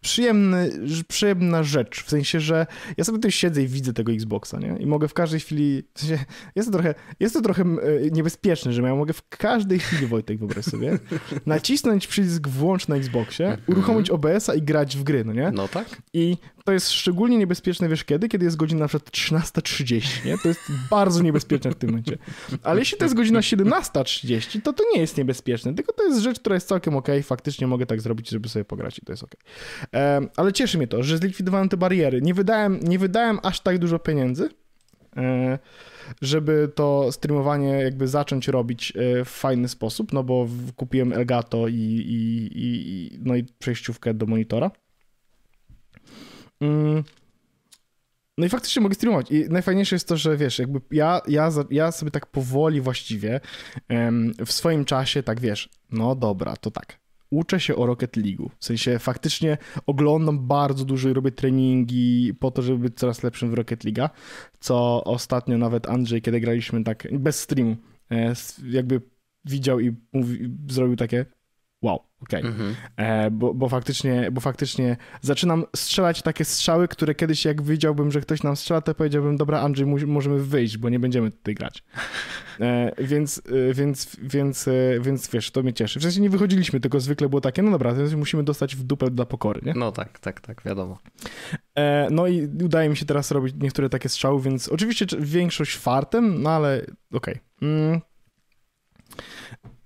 przyjemny, przyjemna rzecz, w sensie, że ja sobie tutaj siedzę i widzę tego Xboxa, nie? I mogę w każdej chwili, w sensie, jest to trochę, jest to trochę e, niebezpieczne, że ja mogę w każdej chwili, Wojtek, wyobraź sobie, nacisnąć przycisk włącz na Xboxie, mhm. uruchomić OBS-a i grać w gry, no nie? No tak. I to jest szczególnie niebezpieczne, wiesz kiedy? Kiedy jest godzina na przykład 13.30, nie? To jest bardzo niebezpieczne w tym momencie. Ale jeśli to jest godzina 17.30, to to nie jest niebezpieczne, tylko to jest rzecz, która jest całkiem okej, okay. faktycznie mogę tak zrobić, żeby sobie pograć i to jest okej. Okay. Ale cieszy mnie to, że zlikwidowałem te bariery. Nie wydałem, nie wydałem aż tak dużo pieniędzy, e, żeby to streamowanie jakby zacząć robić e, w fajny sposób, no bo kupiłem Elgato i, i, i no i przejściówkę do monitora. Mm. No i faktycznie mogę streamować. I najfajniejsze jest to, że wiesz, jakby ja, ja, ja sobie tak powoli właściwie w swoim czasie tak wiesz, no dobra, to tak. Uczę się o Rocket League. W sensie faktycznie oglądam bardzo dużo i robię treningi po to, żeby być coraz lepszym w Rocket League, co ostatnio nawet Andrzej, kiedy graliśmy tak bez streamu, e, jakby widział i mówi, zrobił takie wow. Okej. Mhm. E, bo, bo, faktycznie, bo faktycznie zaczynam strzelać takie strzały, które kiedyś jak widziałbym, że ktoś nam strzela, to powiedziałbym, dobra Andrzej, mu, możemy wyjść, bo nie będziemy tutaj grać. E, więc, e, więc, więc, e, więc wiesz, to mnie cieszy. W sensie nie wychodziliśmy, tylko zwykle było takie, no dobra, więc musimy dostać w dupę dla pokory, nie? No tak, tak, tak, wiadomo. E, no i udaje mi się teraz robić niektóre takie strzały, więc oczywiście większość fartem, no ale okej. Okay. Mm.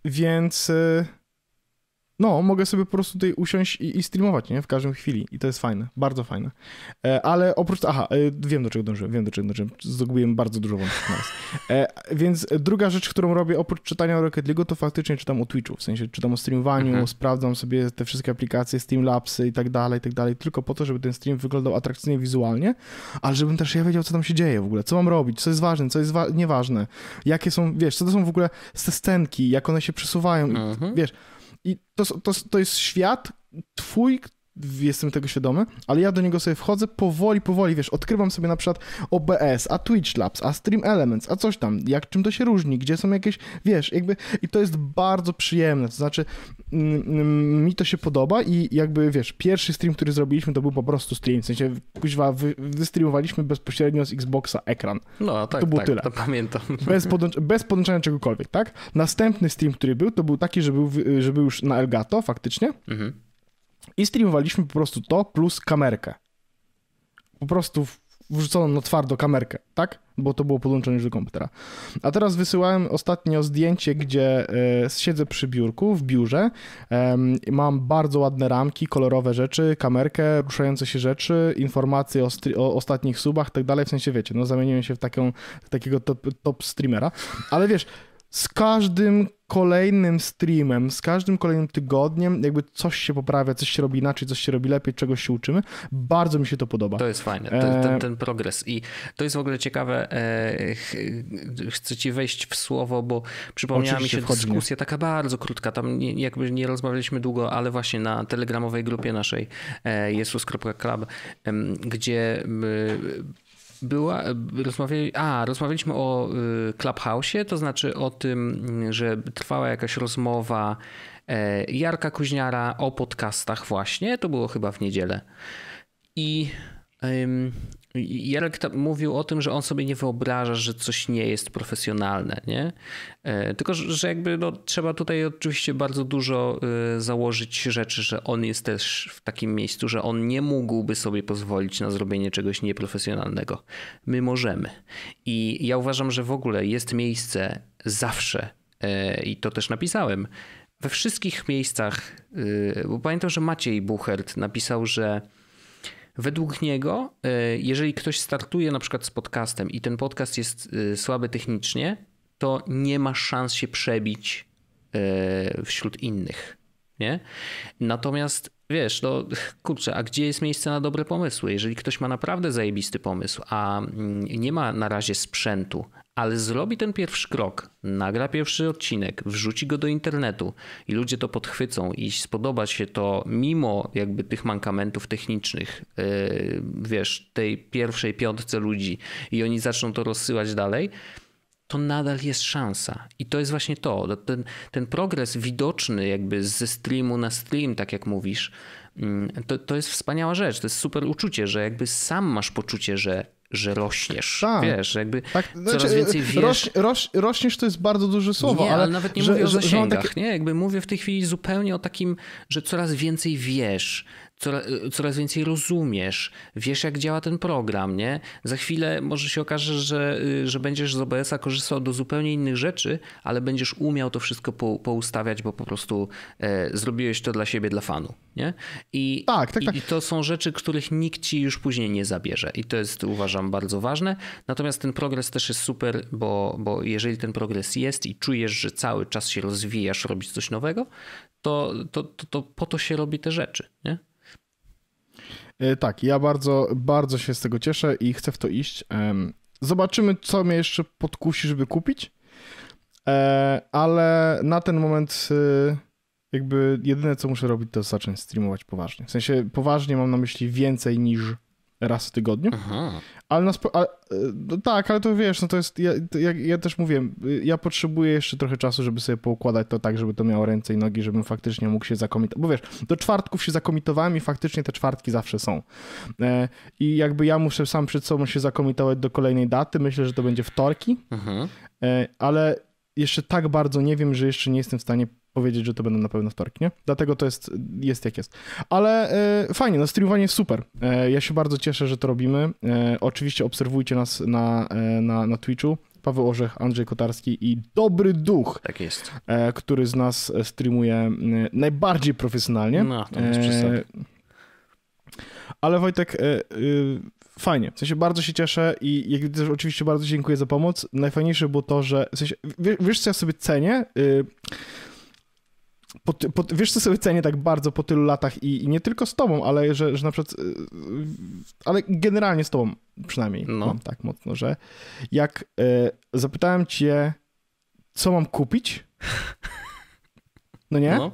Więc... E, no, mogę sobie po prostu tutaj usiąść i, i streamować, nie? W każdym chwili. I to jest fajne, bardzo fajne. E, ale oprócz... Aha, e, wiem do czego dążyłem, wiem do czego dążyłem. Zdobyłem bardzo dużo wątków E, więc druga rzecz, którą robię oprócz czytania o Rocket League, to faktycznie czytam o Twitchu. W sensie czytam o streamowaniu, mhm. sprawdzam sobie te wszystkie aplikacje, Streamlabsy i tak dalej, i tak dalej. Tylko po to, żeby ten stream wyglądał atrakcyjnie wizualnie, ale żebym też ja wiedział, co tam się dzieje w ogóle. Co mam robić, co jest ważne, co jest wa nieważne. Jakie są, wiesz, co to są w ogóle te jak one się przesuwają. Mhm. I, wiesz... I to, to, to jest świat twój, jestem tego świadomy, ale ja do niego sobie wchodzę powoli, powoli, wiesz, odkrywam sobie na przykład OBS, a Twitch Labs, a Stream Elements, a coś tam, jak czym to się różni, gdzie są jakieś, wiesz, jakby i to jest bardzo przyjemne, to znaczy mm, mm, mi to się podoba i jakby, wiesz, pierwszy stream, który zrobiliśmy, to był po prostu stream, w sensie, kuźwa, wy, wystreamowaliśmy bezpośrednio z Xboxa ekran. No, tak, to było tak, tyle. to pamiętam. Bez, podłącz bez podłączania czegokolwiek, tak? Następny stream, który był, to był taki, że był, że był już na Elgato faktycznie, mhm i streamowaliśmy po prostu to plus kamerkę. Po prostu wrzucono na twardo kamerkę, tak? Bo to było podłączone już do komputera. A teraz wysyłałem ostatnio zdjęcie, gdzie y, siedzę przy biurku, w biurze. Y, mam bardzo ładne ramki, kolorowe rzeczy, kamerkę, ruszające się rzeczy, informacje o, o ostatnich subach, tak dalej. W sensie wiecie, no zamieniłem się w taką, takiego top, top streamera. Ale wiesz, z każdym kolejnym streamem, z każdym kolejnym tygodniem, jakby coś się poprawia, coś się robi inaczej, coś się robi lepiej, czegoś się uczymy. Bardzo mi się to podoba. To jest fajne, ten, ten, ten progres. I to jest w ogóle ciekawe, e, chcę ci wejść w słowo, bo przypomniała mi się wchodźmy. dyskusja taka bardzo krótka, tam nie, jakby nie rozmawialiśmy długo, ale właśnie na telegramowej grupie naszej e, jesus.club, gdzie była, e, rozmawiali, a, rozmawialiśmy o y, Clubhouse, to znaczy o tym, y, że trwała jakaś rozmowa e, Jarka Kuźniara o podcastach właśnie, to było chyba w niedzielę. I Jarek mówił o tym, że on sobie nie wyobraża, że coś nie jest profesjonalne, nie? E, tylko, że jakby no, trzeba tutaj oczywiście bardzo dużo e, założyć rzeczy, że on jest też w takim miejscu, że on nie mógłby sobie pozwolić na zrobienie czegoś nieprofesjonalnego. My możemy. I ja uważam, że w ogóle jest miejsce zawsze, e, i to też napisałem, we wszystkich miejscach, bo pamiętam, że Maciej Buchert napisał, że Według niego, e, jeżeli ktoś startuje na przykład z podcastem i ten podcast jest e, słaby technicznie, to nie ma szans się przebić e, wśród innych. Nie? Natomiast wiesz, no kurczę, a gdzie jest miejsce na dobre pomysły? Jeżeli ktoś ma naprawdę zajebisty pomysł, a mm, nie ma na razie sprzętu, ale zrobi ten pierwszy krok, nagra pierwszy odcinek, wrzuci go do internetu i ludzie to podchwycą i spodoba się to mimo jakby tych mankamentów technicznych, yy, wiesz, tej pierwszej piątce ludzi i oni zaczną to rozsyłać dalej, to nadal jest szansa. I to jest właśnie to, ten, ten progres widoczny jakby ze streamu na stream, tak jak mówisz, mm, to, to jest wspaniała rzecz, to jest super uczucie, że jakby sam masz poczucie, że że rośniesz. Tak. Wiesz, jakby tak, coraz znaczy, więcej e, wiesz. Roś, roś, rośniesz to jest bardzo duże słowo, nie, ale, ale nawet nie że, mówię o zasięgach, że takie... nie? Jakby mówię w tej chwili zupełnie o takim, że coraz więcej wiesz, coraz, coraz więcej rozumiesz, wiesz jak działa ten program, nie? Za chwilę może się okaże, że, y, że będziesz z OBS-a korzystał do zupełnie innych rzeczy, ale będziesz umiał to wszystko po, poustawiać, bo po prostu e, zrobiłeś to dla siebie, dla fanu, nie? I, tak, tak, i, tak. I to są rzeczy, których nikt ci już później nie zabierze i to jest uważam bardzo ważne. Natomiast ten progres też jest super, bo, bo jeżeli ten progres jest i czujesz, że cały czas się rozwijasz, robisz coś nowego, to, to, to, to po to się robi te rzeczy, nie? E, tak, ja bardzo, bardzo się z tego cieszę i chcę w to iść. Zobaczymy, co mnie jeszcze podkusi, żeby kupić. E, ale na ten moment e, jakby jedyne, co muszę robić, to zacząć streamować poważnie. W sensie poważnie mam na myśli więcej niż raz w tygodniu. Aha. Ale na spo... A, e, no tak, ale to wiesz, no to jest, ja, to ja, ja, też mówiłem, y, ja potrzebuję jeszcze trochę czasu, żeby sobie poukładać to tak, żeby to miało ręce i nogi, żebym faktycznie mógł się zakomitować. Bo wiesz, do czwartków się zakomitowałem i faktycznie te czwartki zawsze są. E, I jakby ja muszę sam przed sobą się zakomitować do kolejnej daty, myślę, że to będzie wtorki, e, ale jeszcze tak bardzo nie wiem, że jeszcze nie jestem w stanie powiedzieć, że to będą na pewno wtorki, nie? Dlatego to jest, jest jak jest. Ale e, fajnie, no streamowanie jest super. E, ja się bardzo cieszę, że to robimy. E, oczywiście obserwujcie nas na, e, na, na Twitchu. Paweł Orzech, Andrzej Kotarski i Dobry Duch. Tak jest. E, który z nas e, streamuje najbardziej profesjonalnie. No, to jest e, Ale Wojtek, fajnie. W sensie bardzo się cieszę i jak też oczywiście bardzo dziękuję za pomoc. Najfajniejsze było to, że w sensie, wiesz, co ja sobie cenię? Y, po, po, wiesz, co sobie cenię tak bardzo po tylu latach i, i nie tylko z tobą, ale że, że na przykład, y, ale generalnie z tobą przynajmniej no. mam tak mocno, że jak y, zapytałem cię, co mam kupić, no nie? No.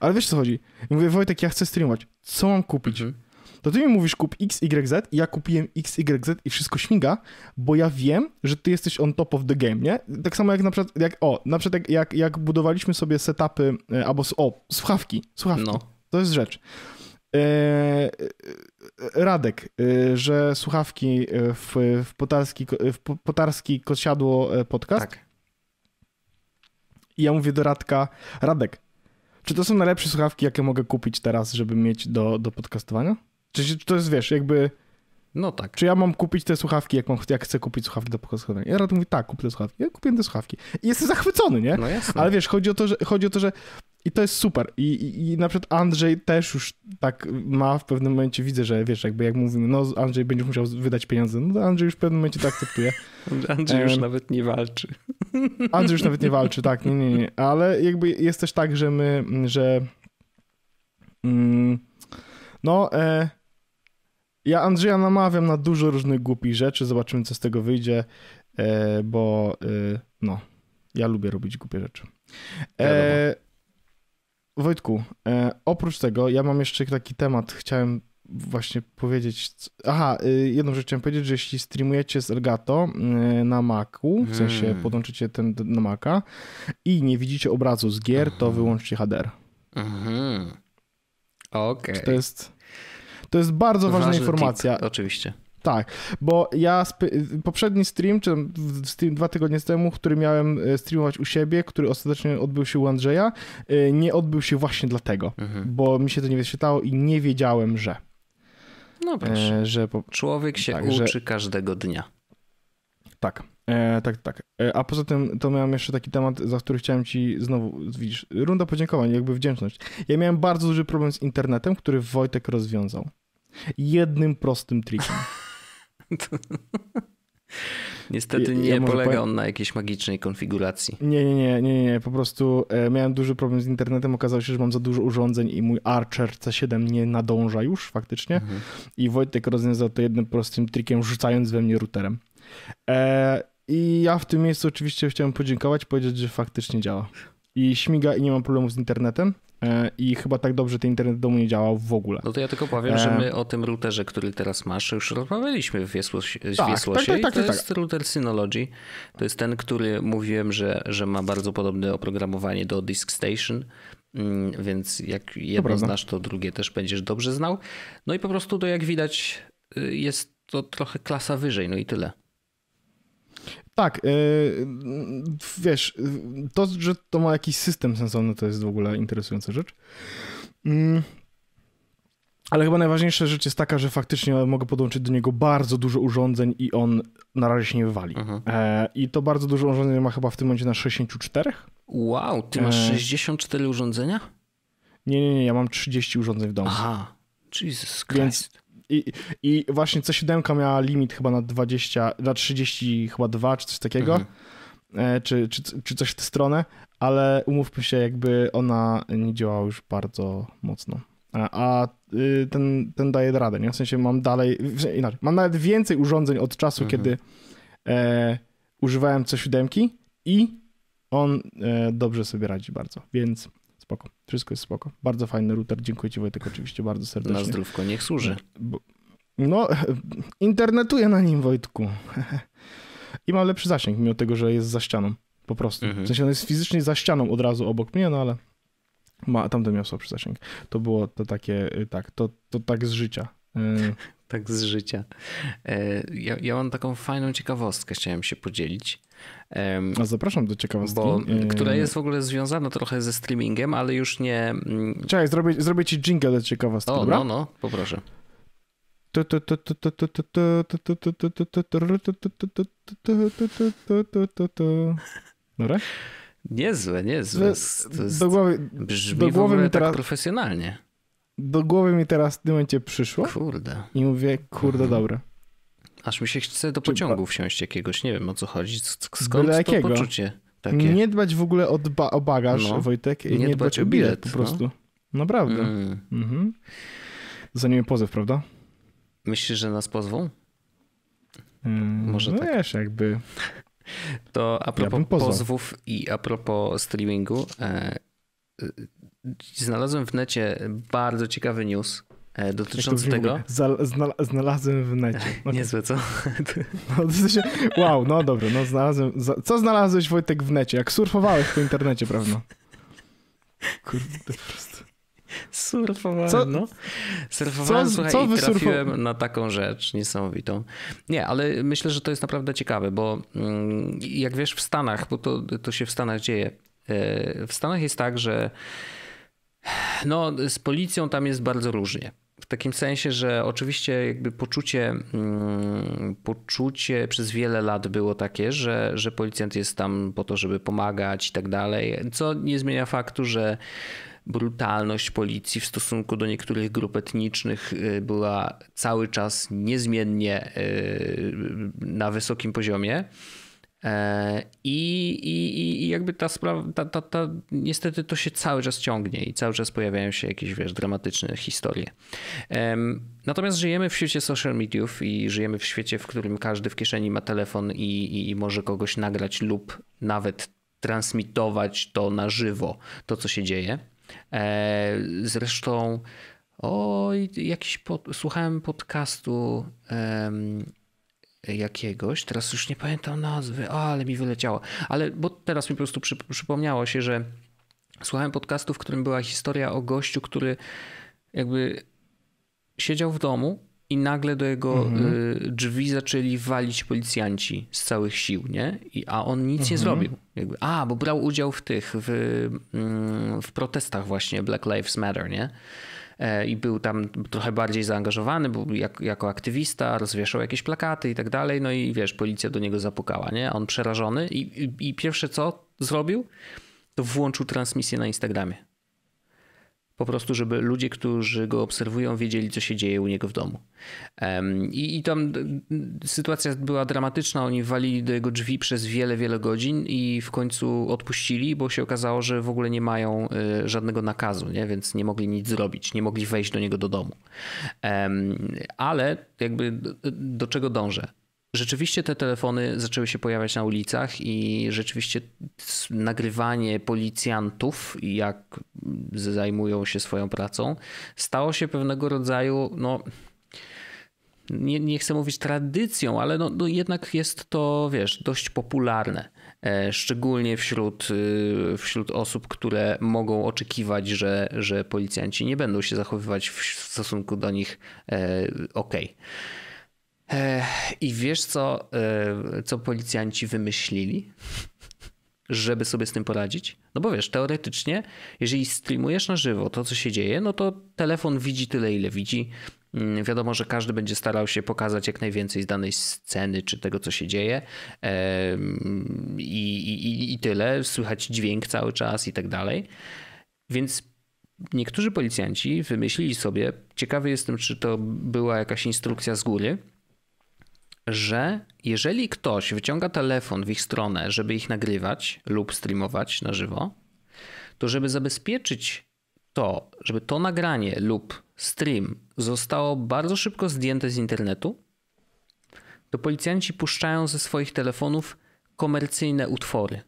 Ale wiesz, co chodzi? mówię, Wojtek, ja chcę streamować, co mam kupić? Mhm to ty mi mówisz kup XYZ i ja kupiłem XYZ i wszystko śmiga, bo ja wiem, że ty jesteś on top of the game, nie? Tak samo jak na przykład, jak, o, na przykład jak, jak, jak budowaliśmy sobie setupy, e, albo, o, słuchawki, słuchawki, no. to jest rzecz. E, e, Radek, że słuchawki w, w, potarski, w potarski Kosiadło podcast. Tak. I ja mówię do Radka, Radek, czy to są najlepsze słuchawki, jakie mogę kupić teraz, żeby mieć do, do podcastowania? Czy, to jest, wiesz, jakby... No tak. Czy ja mam kupić te słuchawki, jak, mam, jak chcę kupić słuchawki do podchodzenia? Ja rad mówię, tak, kup te słuchawki. Ja kupię te słuchawki. I jestem zachwycony, nie? No jasne. Ale wiesz, chodzi o to, że, chodzi o to, że i to jest super. I, i, I na przykład Andrzej też już tak ma w pewnym momencie, widzę, że wiesz, jakby jak mówimy, no Andrzej będziesz musiał wydać pieniądze, no to Andrzej już w pewnym momencie to akceptuje. Andrzej um, już nawet nie walczy. Andrzej już nawet nie walczy, tak, nie, nie, nie. Ale jakby jest też tak, że my, że mm, no... E, ja Andrzeja namawiam na dużo różnych głupich rzeczy, zobaczymy co z tego wyjdzie, e, bo e, no, ja lubię robić głupie rzeczy. E, Wojtku, e, oprócz tego ja mam jeszcze taki temat, chciałem właśnie powiedzieć. Aha, jedną rzecz chciałem powiedzieć, że jeśli streamujecie z Elgato na Macu, w sensie hmm. podłączycie ten na Maca i nie widzicie obrazu z gier, to mhm. wyłączcie HDR. Mhm. Okej. Okay. To jest to jest bardzo ważna Ważny informacja. Tip, oczywiście. Tak, bo ja poprzedni stream, czy stream dwa tygodnie temu, który miałem e, streamować u siebie, który ostatecznie odbył się u Andrzeja, e, nie odbył się właśnie dlatego, mhm. bo mi się to nie wyświetlało i nie wiedziałem, że. No proszę. E, że po... Człowiek się tak, uczy że... każdego dnia. Tak. E, tak, tak. E, a poza tym to miałem jeszcze taki temat, za który chciałem ci znowu, widzisz, runda podziękowań, jakby wdzięczność. Ja miałem bardzo duży problem z internetem, który Wojtek rozwiązał. Jednym prostym trikiem. Niestety nie ja polega powiem... on na jakiejś magicznej konfiguracji. Nie, nie, nie, nie, nie. Po prostu e, miałem duży problem z internetem. Okazało się, że mam za dużo urządzeń i mój Archer C7 nie nadąża już faktycznie. Mhm. I Wojtek rozwiązał to jednym prostym trikiem, rzucając we mnie routerem. E, i ja w tym miejscu oczywiście chciałem podziękować, powiedzieć, że faktycznie działa. I śmiga i nie mam problemu z internetem. E, I chyba tak dobrze ten internet domu nie działał w ogóle. No to ja tylko powiem, e, że my o tym routerze, który teraz masz, już rozmawialiśmy w Wiesłosie. Tak, tak, tak, tak, to tak. jest router Synology. To jest ten, który mówiłem, że, że ma bardzo podobne oprogramowanie do Disk Station. Mm, więc jak jedno znasz, to drugie też będziesz dobrze znał. No i po prostu to jak widać y, jest to trochę klasa wyżej, no i tyle. Tak, yy, wiesz, to, że to ma jakiś system sensowny, to jest w ogóle interesująca rzecz. Yy. Ale chyba najważniejsza rzecz jest taka, że faktycznie mogę podłączyć do niego bardzo dużo urządzeń i on na razie się nie wywali. Mhm. E, I to bardzo dużo urządzeń ma chyba w tym momencie na 64. Wow, ty masz e... 64 urządzenia? Nie, nie, nie, ja mam 30 urządzeń w domu. Aha, Jesus Christ. Więc i, i właśnie co 7 miała limit chyba na 20, na 30 chyba 2 czy coś takiego. Mhm. E, czy, czy, czy coś w tę stronę, ale umówmy się, jakby ona nie działała już bardzo mocno a y, ten, ten daje radę, nie? W sensie mam dalej, inaczej, mam nawet więcej urządzeń od czasu, mhm. kiedy e, używałem co 7 i on e, dobrze sobie radzi bardzo, więc Spoko. Wszystko jest spoko. Bardzo fajny router. Dziękuję Ci Wojtek oczywiście bardzo serdecznie. Na zdrówko niech służy. Bo, no, internetuję na nim Wojtku. I mam lepszy zasięg, mimo tego, że jest za ścianą. Po prostu. Mhm. W sensie on jest fizycznie za ścianą od razu obok mnie, no ale ma, tamten miał słabszy zasięg. To było to takie, y, tak, to, to tak z życia. Y, tak z życia. Ja, ja mam taką fajną ciekawostkę, chciałem się podzielić. A zapraszam do ciekawostki. Bo, która jest w ogóle związana trochę ze streamingiem, ale już nie... Czekaj, zrobię, zrobię ci jingle do ciekawostki, O, dobra? no, no, poproszę. Dobra? Niezłe, niezłe. To jest, do głowy, brzmi do głowy mi teraz, tak profesjonalnie do głowy mi teraz w tym momencie przyszło. Kurde. I mówię, kurde, mhm. dobra. Aż mi się chce do pociągu Czy... wsiąść jakiegoś, nie wiem o co chodzi. Skąd Byle to jakiego? poczucie takie? Nie dbać w ogóle o, dba, o bagaż, no. Wojtek, nie, nie dbać, dbać, o bilet, po no. prostu. No. Naprawdę. Mm. Mhm. Zanim pozew, prawda? Myślisz, że nas pozwą? Hmm, Może no tak. wiesz, jakby... To a propos ja pozwów i a propos streamingu, e, znalazłem w necie bardzo ciekawy news e, dotyczący tego. Znal znalazłem w necie. Okay. No Niezłe, co? No, wow, no dobra, no znalazłem. Co znalazłeś Wojtek w necie? Jak surfowałeś po internecie, prawda? Kurde, po prostu. Surfowałem, co? no. Surfowałem, co, słuchaj, co i trafiłem na taką rzecz niesamowitą. Nie, ale myślę, że to jest naprawdę ciekawe, bo mm, jak wiesz w Stanach, bo to, to się w Stanach dzieje, e, w Stanach jest tak, że no, z policją tam jest bardzo różnie. W takim sensie, że oczywiście jakby poczucie, mm, poczucie przez wiele lat było takie, że, że policjant jest tam po to, żeby pomagać i tak dalej, co nie zmienia faktu, że brutalność policji w stosunku do niektórych grup etnicznych y, była cały czas niezmiennie y, na wysokim poziomie. E, I, i, I jakby ta sprawa, ta, ta, ta, niestety to się cały czas ciągnie i cały czas pojawiają się jakieś, wiesz, dramatyczne historie. Natomiast żyjemy w świecie social mediów i żyjemy w świecie, w którym każdy w kieszeni ma telefon i, i, i może kogoś nagrać lub nawet transmitować to na żywo, to co się dzieje. E, zresztą, oj, jakiś pod, słuchałem podcastu um, jakiegoś, teraz już nie pamiętam nazwy, o, ale mi wyleciało, ale bo teraz mi po prostu przy, przypomniało się, że słuchałem podcastu, w którym była historia o gościu, który jakby siedział w domu i nagle do jego mhm. y, drzwi zaczęli walić policjanci z całych sił, nie? I, a on nic mhm. nie zrobił. Jakby, a, bo brał udział w tych, w, mm, w protestach właśnie Black Lives Matter, nie? E, i był tam trochę bardziej zaangażowany, był jak, jako aktywista, rozwieszał jakieś plakaty i tak dalej. No i wiesz, policja do niego zapukała, nie? On przerażony i, i, i pierwsze co zrobił, to włączył transmisję na Instagramie po prostu, żeby ludzie, którzy go obserwują, wiedzieli, co się dzieje u niego w domu. I, I, tam sytuacja była dramatyczna. Oni walili do jego drzwi przez wiele, wiele godzin i w końcu odpuścili, bo się okazało, że w ogóle nie mają y, żadnego nakazu, nie? więc nie mogli nic zrobić, nie mogli wejść do niego do domu. Ale jakby do czego dążę? rzeczywiście te telefony zaczęły się pojawiać na ulicach i rzeczywiście nagrywanie policjantów, jak zajmują się swoją pracą, stało się pewnego rodzaju, no. Nie, nie chcę mówić tradycją, ale no, no jednak jest to, wiesz, dość popularne e, szczególnie wśród, y, wśród osób, które mogą oczekiwać, że, że policjanci nie będą się zachowywać w stosunku do nich e, ok. E, I wiesz, co, e, co policjanci wymyślili, żeby sobie z tym poradzić? No bo wiesz, teoretycznie, jeżeli streamujesz na żywo to, co się dzieje, no to telefon widzi tyle, ile widzi. Mm, wiadomo, że każdy będzie starał się pokazać jak najwięcej z danej sceny czy tego, co się dzieje. E, I, i, i tyle. Słychać dźwięk cały czas i tak dalej. Więc niektórzy policjanci wymyślili sobie, ciekawy jestem, czy to była jakaś instrukcja z góry, że jeżeli ktoś wyciąga telefon w ich stronę, żeby ich nagrywać lub streamować na żywo, to żeby zabezpieczyć to, żeby to nagranie lub stream zostało bardzo szybko zdjęte z internetu, to policjanci puszczają ze swoich telefonów komercyjne utwory.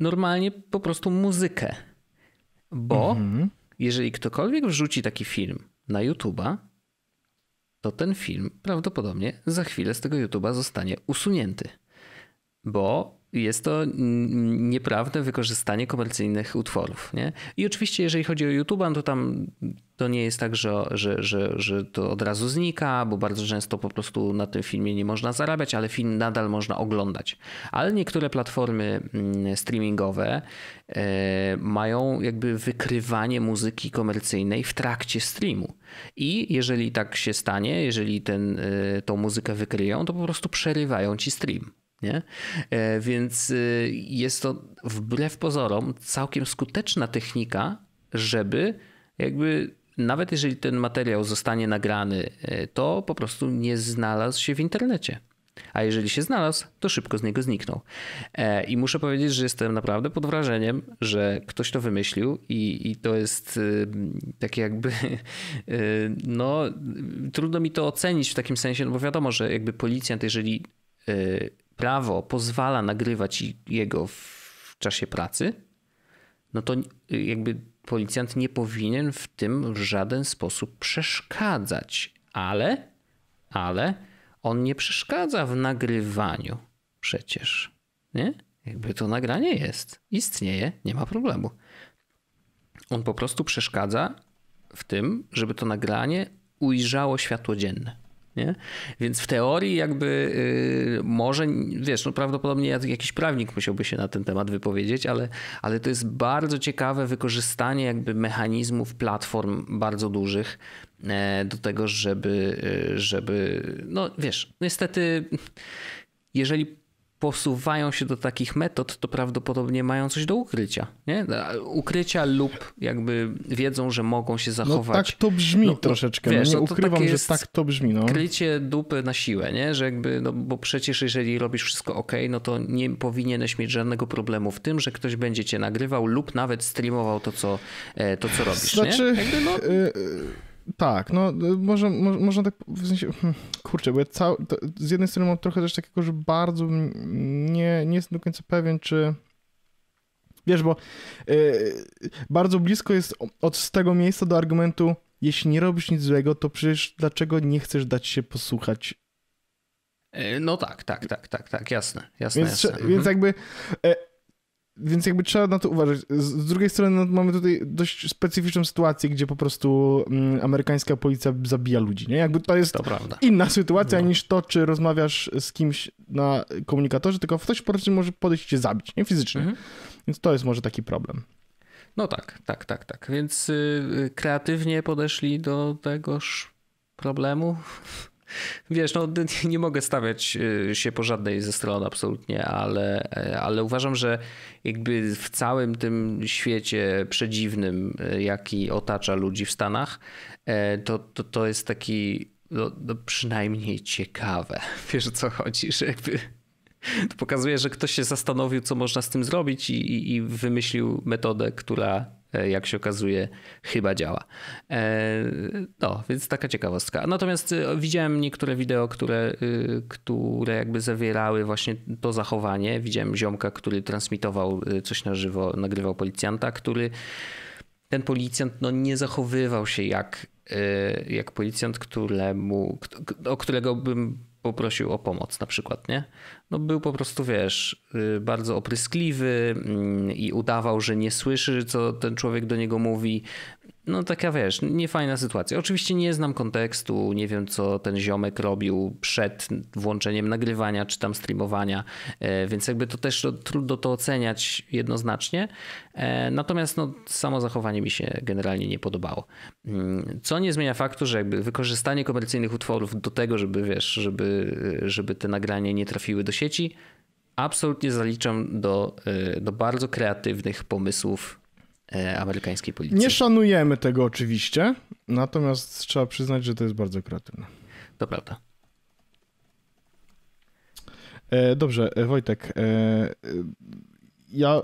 Normalnie po prostu muzykę, bo mhm. jeżeli ktokolwiek wrzuci taki film na YouTube'a, to ten film prawdopodobnie za chwilę z tego YouTube'a zostanie usunięty. Bo jest to nieprawne wykorzystanie komercyjnych utworów. Nie? I oczywiście, jeżeli chodzi o YouTube'a, no to tam to nie jest tak, że, że, że, że to od razu znika, bo bardzo często po prostu na tym filmie nie można zarabiać, ale film nadal można oglądać. Ale niektóre platformy mm, streamingowe e, mają jakby wykrywanie muzyki komercyjnej w trakcie streamu. I jeżeli tak się stanie, jeżeli ten, e, tą muzykę wykryją, to po prostu przerywają ci stream. Nie? E, więc y, jest to wbrew pozorom całkiem skuteczna technika, żeby jakby nawet jeżeli ten materiał zostanie nagrany, e, to po prostu nie znalazł się w internecie. A jeżeli się znalazł, to szybko z niego zniknął. E, I muszę powiedzieć, że jestem naprawdę pod wrażeniem, że ktoś to wymyślił i, i to jest y, takie jakby, y, no trudno mi to ocenić w takim sensie, no bo wiadomo, że jakby policjant, jeżeli prawo pozwala nagrywać jego w czasie pracy, no to jakby policjant nie powinien w tym w żaden sposób przeszkadzać, ale, ale on nie przeszkadza w nagrywaniu przecież, nie? Jakby to nagranie jest, istnieje, nie ma problemu. On po prostu przeszkadza w tym, żeby to nagranie ujrzało światło dzienne. Nie? Więc w teorii jakby yy, może, wiesz, no prawdopodobnie jakiś prawnik musiałby się na ten temat wypowiedzieć, ale, ale to jest bardzo ciekawe wykorzystanie jakby mechanizmów platform bardzo dużych e, do tego, żeby, y, żeby no wiesz, no niestety jeżeli posuwają się do takich metod, to prawdopodobnie mają coś do ukrycia. Nie? Ukrycia lub jakby wiedzą, że mogą się no zachować. No, tak to brzmi no, troszeczkę. No wiesz, no, nie ukrywam, że tak to brzmi. No. Krycie dupy na siłę, nie? Że jakby, no, bo przecież jeżeli robisz wszystko ok, no to nie powinieneś mieć żadnego problemu w tym, że ktoś będzie cię nagrywał lub nawet streamował to, co, e, to, co robisz. Znaczy, nie? Jakby, no... E, tak, no y, może, może, można tak, w sensie, hmm, kurczę, bo ja cał, to, z jednej strony mam trochę też takiego, że bardzo nie, nie jestem do końca pewien, czy... Wiesz, bo y, bardzo blisko jest od tego miejsca do argumentu, jeśli nie robisz nic złego, to przecież dlaczego nie chcesz dać się posłuchać y, no tak, tak, tak, tak, tak, jasne, jasne. Więc, jasne. więc mhm. jakby e, więc jakby trzeba na to uważać. Z drugiej strony no, mamy tutaj dość specyficzną sytuację, gdzie po prostu mm, amerykańska policja zabija ludzi, nie? Jakby to jest to inna sytuacja no. niż to, czy rozmawiasz z kimś na komunikatorze, tylko ktoś po prostu może podejść i cię zabić, nie? Fizycznie. Mhm. Więc to jest może taki problem. No tak, tak, tak, tak. Więc y, y, kreatywnie podeszli do tegoż problemu wiesz, no nie mogę stawiać y, się po żadnej ze stron absolutnie, ale, e, ale uważam, że jakby w całym tym świecie przedziwnym, e, jaki otacza ludzi w Stanach, e, to, to, to jest taki no, no przynajmniej ciekawe. Wiesz o co chodzi, że jakby to pokazuje, że ktoś się zastanowił, co można z tym zrobić i, i, i wymyślił metodę, która E, jak się okazuje, chyba działa. E, no, więc taka ciekawostka. Natomiast e, widziałem niektóre wideo, które, które jakby zawierały właśnie to zachowanie. Widziałem ziomka, który transmitował coś na żywo, nagrywał policjanta, który ten policjant no, nie zachowywał się jak, jak policjant, któremu, o którego bym poprosił o pomoc na przykład, nie? No był po prostu, wiesz, y, bardzo opryskliwy mm, i udawał, że nie słyszy, co ten człowiek do niego mówi no taka wiesz, niefajna sytuacja. Oczywiście nie znam kontekstu, nie wiem co ten ziomek robił przed włączeniem nagrywania czy tam streamowania, e, więc jakby to też trudno to oceniać jednoznacznie. E, natomiast no, samo zachowanie mi się generalnie nie podobało. Mm, co nie zmienia faktu, że jakby wykorzystanie komercyjnych utworów do tego, żeby wiesz, żeby, e, żeby te nagrania nie trafiły do sieci, absolutnie zaliczam do, do bardzo kreatywnych pomysłów E, amerykańskiej policji. Nie szanujemy tego oczywiście, natomiast trzeba przyznać, że to jest bardzo kreatywne. To prawda. E, dobrze, e, Wojtek, ja,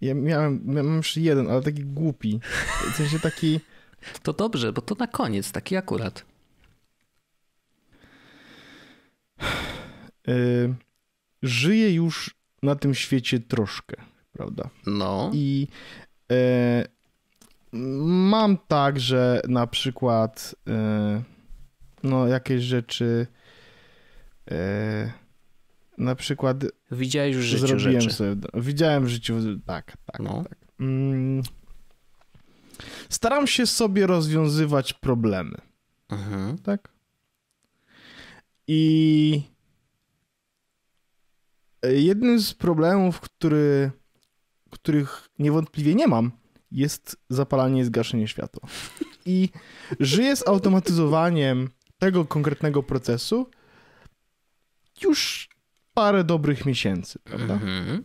ja miałem, miałem jeszcze jeden, ale taki głupi, w sensie taki... To dobrze, bo to na koniec, taki akurat. Żyję już na tym świecie troszkę prawda? No. I e, mam tak, że na przykład e, no jakieś rzeczy e, na przykład widziałeś w życiu zrobiłem rzeczy. sobie, widziałem w życiu, tak, tak, no. tak. Mm, staram się sobie rozwiązywać problemy. Mhm. Tak? I jednym z problemów, który których niewątpliwie nie mam, jest zapalanie i zgaszenie światła. I żyję z automatyzowaniem tego konkretnego procesu już parę dobrych miesięcy, prawda? Mhm.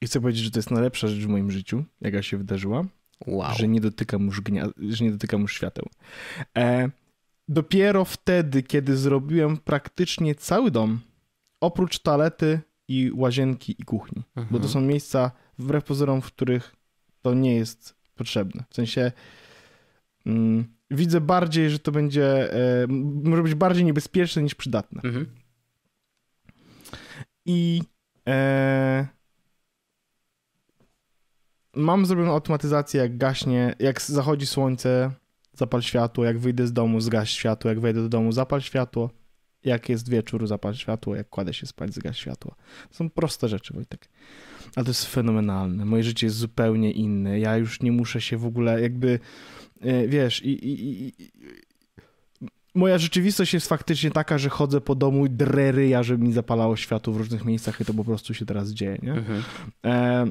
I chcę powiedzieć, że to jest najlepsza rzecz w moim życiu, jaka się wydarzyła. Wow. Że nie dotykam już, gnia... że nie dotykam już świateł. E, dopiero wtedy, kiedy zrobiłem praktycznie cały dom, oprócz toalety i łazienki i kuchni, mhm. bo to mhm. są miejsca wbrew pozorom, w których to nie jest potrzebne. W sensie mm, widzę bardziej, że to będzie y, może być bardziej niebezpieczne niż przydatne. Mhm. I e, mam zrobioną automatyzację, jak gaśnie, jak zachodzi słońce, zapal światło, jak wyjdę z domu, zgaś światło, jak wejdę do domu, zapal światło jak jest wieczór, zapal światło, jak kładę się spać, zgaś światło. To są proste rzeczy, Wojtek. Ale to jest fenomenalne. Moje życie jest zupełnie inne. Ja już nie muszę się w ogóle jakby, e, wiesz, i, i, i moja rzeczywistość jest faktycznie taka, że chodzę po domu i drę ryja, żeby mi zapalało światło w różnych miejscach i to po prostu się teraz dzieje, nie? Mhm. E,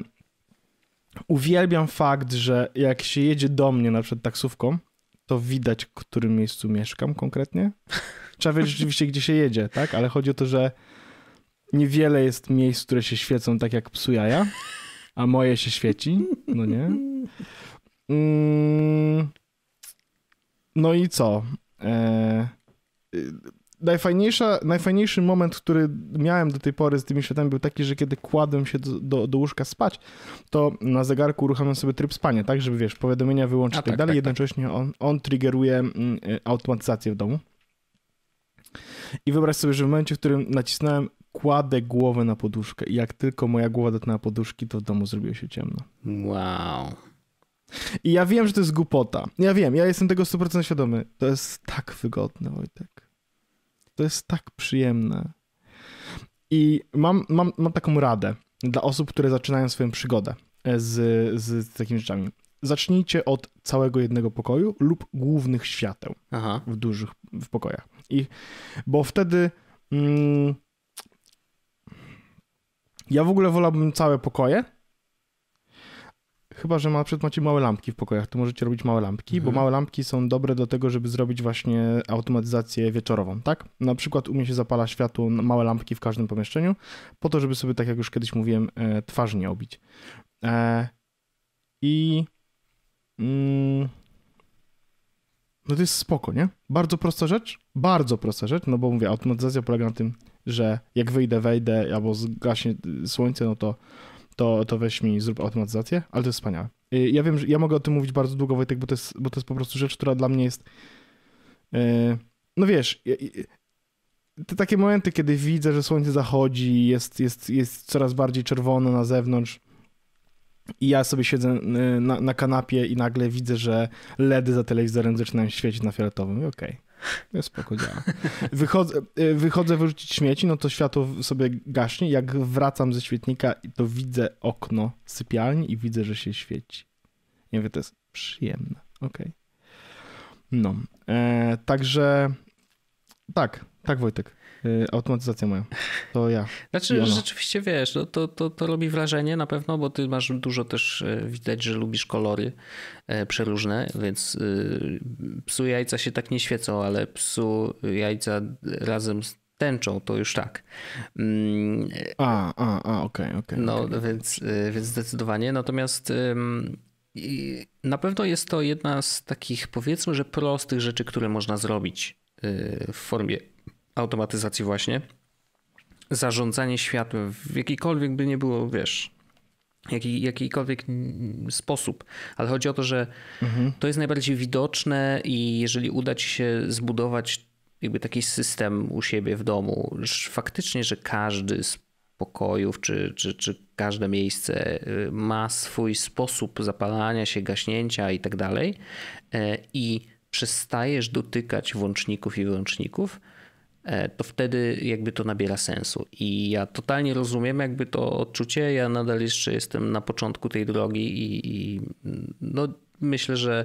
uwielbiam fakt, że jak się jedzie do mnie na przykład taksówką, to widać, w którym miejscu mieszkam konkretnie. Trzeba wiedzieć rzeczywiście, gdzie się jedzie, tak? Ale chodzi o to, że niewiele jest miejsc, które się świecą tak jak psu jaja, a moje się świeci, no nie? Mm. No i co? E, y, najfajniejsza, najfajniejszy moment, który miałem do tej pory z tymi światami był taki, że kiedy kładłem się do, do, do łóżka spać, to na zegarku uruchamiam sobie tryb spania, tak? Żeby, wiesz, powiadomienia wyłączyć i tak, tak dalej. Tak, tak. Jednocześnie On, on triggeruje mm, y, automatyzację w domu. I wyobraź sobie, że w momencie, w którym nacisnąłem, kładę głowę na poduszkę i jak tylko moja głowa dotknęła poduszki, to w domu zrobiło się ciemno. Wow. I ja wiem, że to jest głupota. Ja wiem, ja jestem tego 100% świadomy. To jest tak wygodne, Wojtek. To jest tak przyjemne. I mam, mam, mam taką radę dla osób, które zaczynają swoją przygodę e, z, z takimi rzeczami zacznijcie od całego jednego pokoju lub głównych świateł Aha. w dużych w pokojach. I, bo wtedy. Mm, ja w ogóle wolałbym całe pokoje. Chyba, że ma, przed macie małe lampki w pokojach, to możecie robić małe lampki, mhm. bo małe lampki są dobre do tego, żeby zrobić właśnie automatyzację wieczorową, tak? Na przykład u mnie się zapala światło, małe lampki w każdym pomieszczeniu, po to, żeby sobie, tak jak już kiedyś mówiłem, e, twarz nie obić. E, I Mm. no to jest spoko, nie? Bardzo prosta rzecz, bardzo prosta rzecz, no bo mówię, automatyzacja polega na tym, że jak wyjdę, wejdę, albo zgaśnie słońce, no to, to, to weź mi zrób automatyzację, ale to jest wspaniałe. Y, ja wiem, że ja mogę o tym mówić bardzo długo, Wojtek, bo to jest, bo to jest po prostu rzecz, która dla mnie jest... Y, no wiesz, y, te takie momenty, kiedy widzę, że słońce zachodzi, jest, jest, jest coraz bardziej czerwono na zewnątrz, i ja sobie siedzę y, na, na, kanapie i nagle widzę, że LEDy za telewizorem zaczynają świecić na fioletowym. Okej. Okay. spoko działa. Wychodzę, y, wychodzę wyrzucić śmieci, no to światło sobie gaśnie. Jak wracam ze świetnika, to widzę okno sypialni i widzę, że się świeci. Ja wiem, to jest przyjemne. Okej. Okay. No. E, także tak, tak Wojtek. Y, automatyzacja moja. To ja. Znaczy, rzeczywiście wiesz, no, to, to, to robi wrażenie na pewno, bo ty masz dużo też, y, widać, że lubisz kolory y, przeróżne, więc psu jajca się tak nie świecą, ale psu jajca razem z tęczą, to już tak. Mm, a, a, a, okej, okay, okej. Okay, no, okay. Więc, więc zdecydowanie. Natomiast na pewno jest to jedna z takich, powiedzmy, że prostych rzeczy, które można zrobić w formie automatyzacji właśnie, zarządzanie światłem w jakikolwiek by nie było, wiesz, jaki, jakikolwiek sposób, ale chodzi o to, że mhm. to jest najbardziej widoczne i jeżeli uda ci się zbudować jakby taki system u siebie w domu, faktycznie, że każdy z pokojów czy, czy, czy każde miejsce y, ma swój sposób zapalania się, gaśnięcia i tak dalej y, i przestajesz dotykać włączników i wyłączników, E, to wtedy jakby to nabiera sensu. I ja totalnie rozumiem jakby to odczucie. Ja nadal jeszcze jestem na początku tej drogi i, i no myślę, że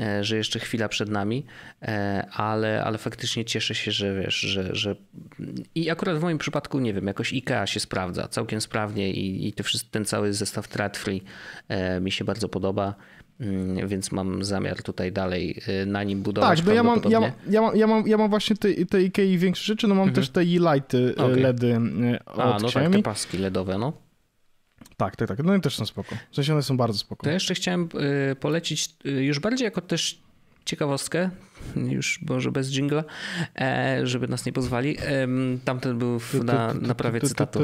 e, że jeszcze chwila przed nami, e, ale, ale faktycznie cieszę się, że wiesz, że, że i akurat w moim przypadku, nie wiem, jakoś IKEA się sprawdza całkiem sprawnie i, i te, ten cały zestaw Tradfree mi się bardzo podoba. Y, więc mam zamiar tutaj dalej y, na nim budować. Tak, bo ja mam, ja, mam, ja, mam, ja, mam, ja mam właśnie te, te Ikei większe rzeczy, no mam mhm. też te e-lighty y, okay. LEDy od A, no tak, te paski LEDowe, no. Tak, tak, tak. No i też są spoko. W sensie one są bardzo spoko. To jeszcze chciałem polecić już bardziej jako też ciekawostkę, już może bez jingla, e, żeby nas nie pozwali. Tamten był na, na prawie cytatu.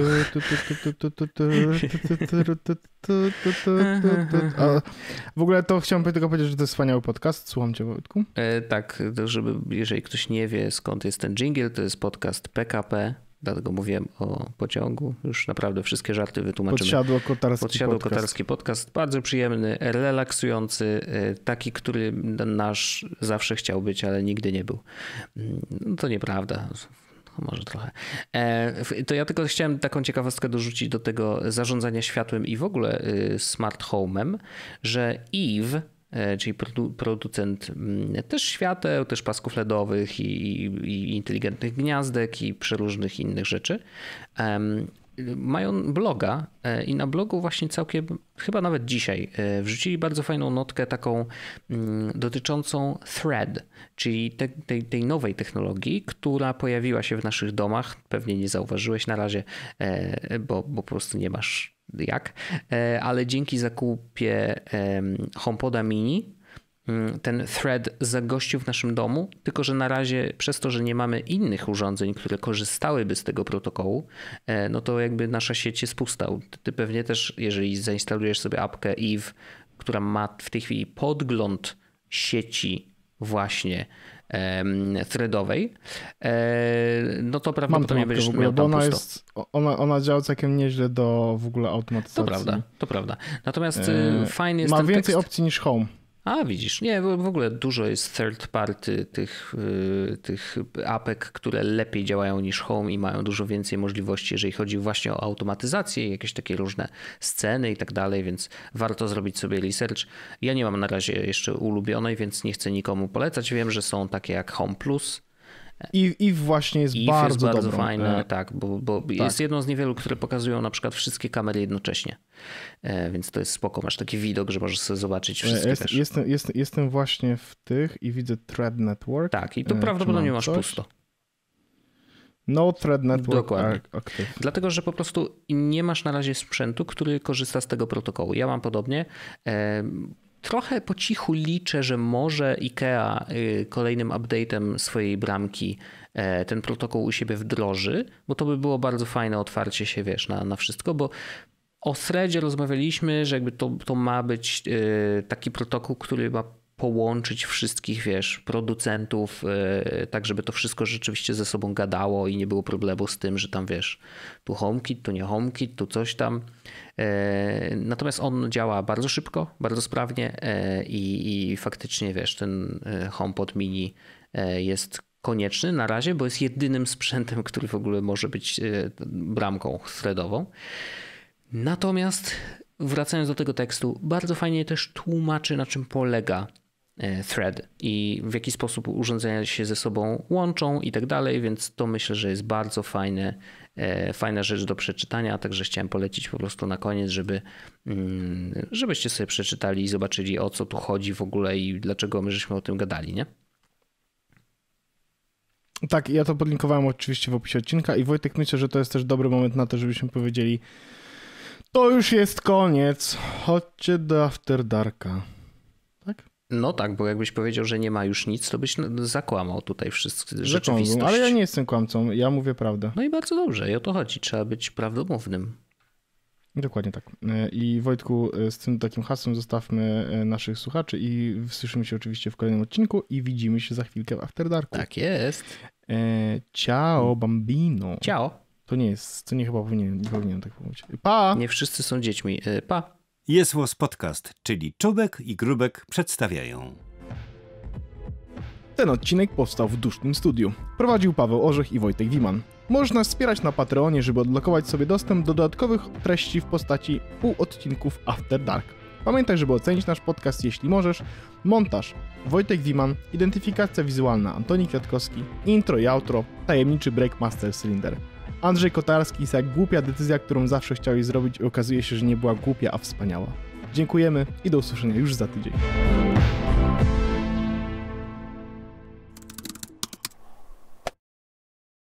A w ogóle to chciałem tylko powiedzieć, że to jest wspaniały podcast. Słucham cię, Wojtku. E, tak, żeby jeżeli ktoś nie wie skąd jest ten jingle, to jest podcast PKP dlatego mówiłem o pociągu. Już naprawdę wszystkie żarty wytłumaczymy. Podsiadło kotarski, Podsiadło podcast. kotarski podcast. Bardzo przyjemny, relaksujący, e, taki, który nasz zawsze chciał być, ale nigdy nie był. Mm, no to nieprawda może trochę. E, to ja tylko chciałem taką ciekawostkę dorzucić do tego zarządzania światłem i w ogóle y, smart home'em, że Eve E, czyli producent mm, też świateł, też pasków LEDowych i, i inteligentnych gniazdek i przeróżnych innych rzeczy. Mają bloga e, i na blogu właśnie całkiem, chyba nawet dzisiaj, e, wrzucili bardzo fajną notkę taką mm, dotyczącą Thread, czyli te, tej, tej nowej technologii, która pojawiła się w naszych domach. Pewnie nie zauważyłeś na razie, bo, bo po prostu nie masz jak, e, ale dzięki zakupie HomePoda Mini mm, ten thread zagościł w naszym domu, tylko że na razie przez to, że nie mamy innych urządzeń, które korzystałyby z tego protokołu, e, no to jakby nasza sieć jest pusta. Ty pewnie też, jeżeli zainstalujesz sobie apkę Eve, która ma w tej chwili podgląd sieci właśnie threadowej, e, no to prawdopodobnie będziesz miał tam ona, Jest, ona, ona działa całkiem nieźle do w ogóle automatyzacji. To prawda, to prawda. Natomiast e, y, fajny jest Ma więcej tekst. opcji niż Home. A widzisz, nie, w ogóle dużo jest third party tych, y, tych apek, które lepiej działają niż home i mają dużo więcej możliwości, jeżeli chodzi właśnie o automatyzację, jakieś takie różne sceny i tak dalej, więc warto zrobić sobie research. Ja nie mam na razie jeszcze ulubionej, więc nie chcę nikomu polecać. Wiem, że są takie jak Home Plus, i, i właśnie jest I bardzo, jest bardzo dobrą. fajne, e, tak, bo, bo tak. jest jedną z niewielu, które pokazują na przykład wszystkie kamery jednocześnie. E, więc to jest spoko, masz taki widok, że możesz sobie zobaczyć e, wszystkie jest, Jestem, jest, jestem właśnie w tych i widzę Thread Network. Tak, i tu prawdopodobnie masz coś? pusto. No Thread Network Dokładnie. Active. Dlatego, że po prostu nie masz na razie sprzętu, który korzysta z tego protokołu. Ja mam podobnie trochę po cichu liczę, że może IKEA y, kolejnym update'em swojej bramki e, ten protokół u siebie wdroży, bo to by było bardzo fajne otwarcie się, wiesz, na, na wszystko, bo o threadzie rozmawialiśmy, że jakby to, to ma być y, taki protokół, który ma połączyć wszystkich, wiesz, producentów, e, tak żeby to wszystko rzeczywiście ze sobą gadało i nie było problemu z tym, że tam, wiesz, tu HomeKit, tu nie HomeKit, tu coś tam. E, natomiast on działa bardzo szybko, bardzo sprawnie e, i i, faktycznie, wiesz, ten HomePod Mini jest konieczny na razie, bo jest jedynym sprzętem, który w ogóle może być bramką threadową. Natomiast wracając do tego tekstu, bardzo fajnie też tłumaczy, na czym polega E, thread i w jaki sposób urządzenia się ze sobą łączą i tak dalej, więc to myślę, że jest bardzo fajne, e, fajna rzecz do przeczytania, także chciałem polecić po prostu na koniec, żeby, mm, żebyście sobie przeczytali i zobaczyli o co tu chodzi w ogóle i dlaczego my żeśmy o tym gadali, nie? Tak, ja to podlinkowałem oczywiście w opisie odcinka i Wojtek myślę, że to jest też dobry moment na to, żebyśmy powiedzieli to już jest koniec, chodźcie do After Darka. No tak, bo jakbyś powiedział, że nie ma już nic, to byś zakłamał tutaj wszystko. Rzeczywistość. Ale ja nie jestem kłamcą, ja mówię prawdę. No i bardzo dobrze, i o to chodzi. Trzeba być prawdomównym. Dokładnie tak. E, I Wojtku, e, z tym takim hasłem zostawmy e, naszych słuchaczy i słyszymy się oczywiście w kolejnym odcinku i widzimy się za chwilkę w After Darku. Tak jest. ciao, bambino. Ciao. To nie jest, to nie chyba powinien nie tak powiedzieć. Pa! Nie wszyscy są dziećmi. pa! Jesłos Podcast, czyli Czubek i Grubek przedstawiają. Ten odcinek powstał w dusznym studiu. Prowadził Paweł Orzech i Wojtek Wiman. Można wspierać na Patreonie, żeby odblokować sobie dostęp do dodatkowych treści w postaci pół odcinków After Dark. Pamiętaj, żeby ocenić nasz podcast, jeśli możesz. Montaż Wojtek Wiman, identyfikacja wizualna Antoni Kwiatkowski, intro i outro, tajemniczy Breakmaster Cylinder. Andrzej Kotarski jest jak głupia decyzja, którą zawsze chciałeś zrobić i okazuje się, że nie była głupia, a wspaniała. Dziękujemy i do usłyszenia już za tydzień.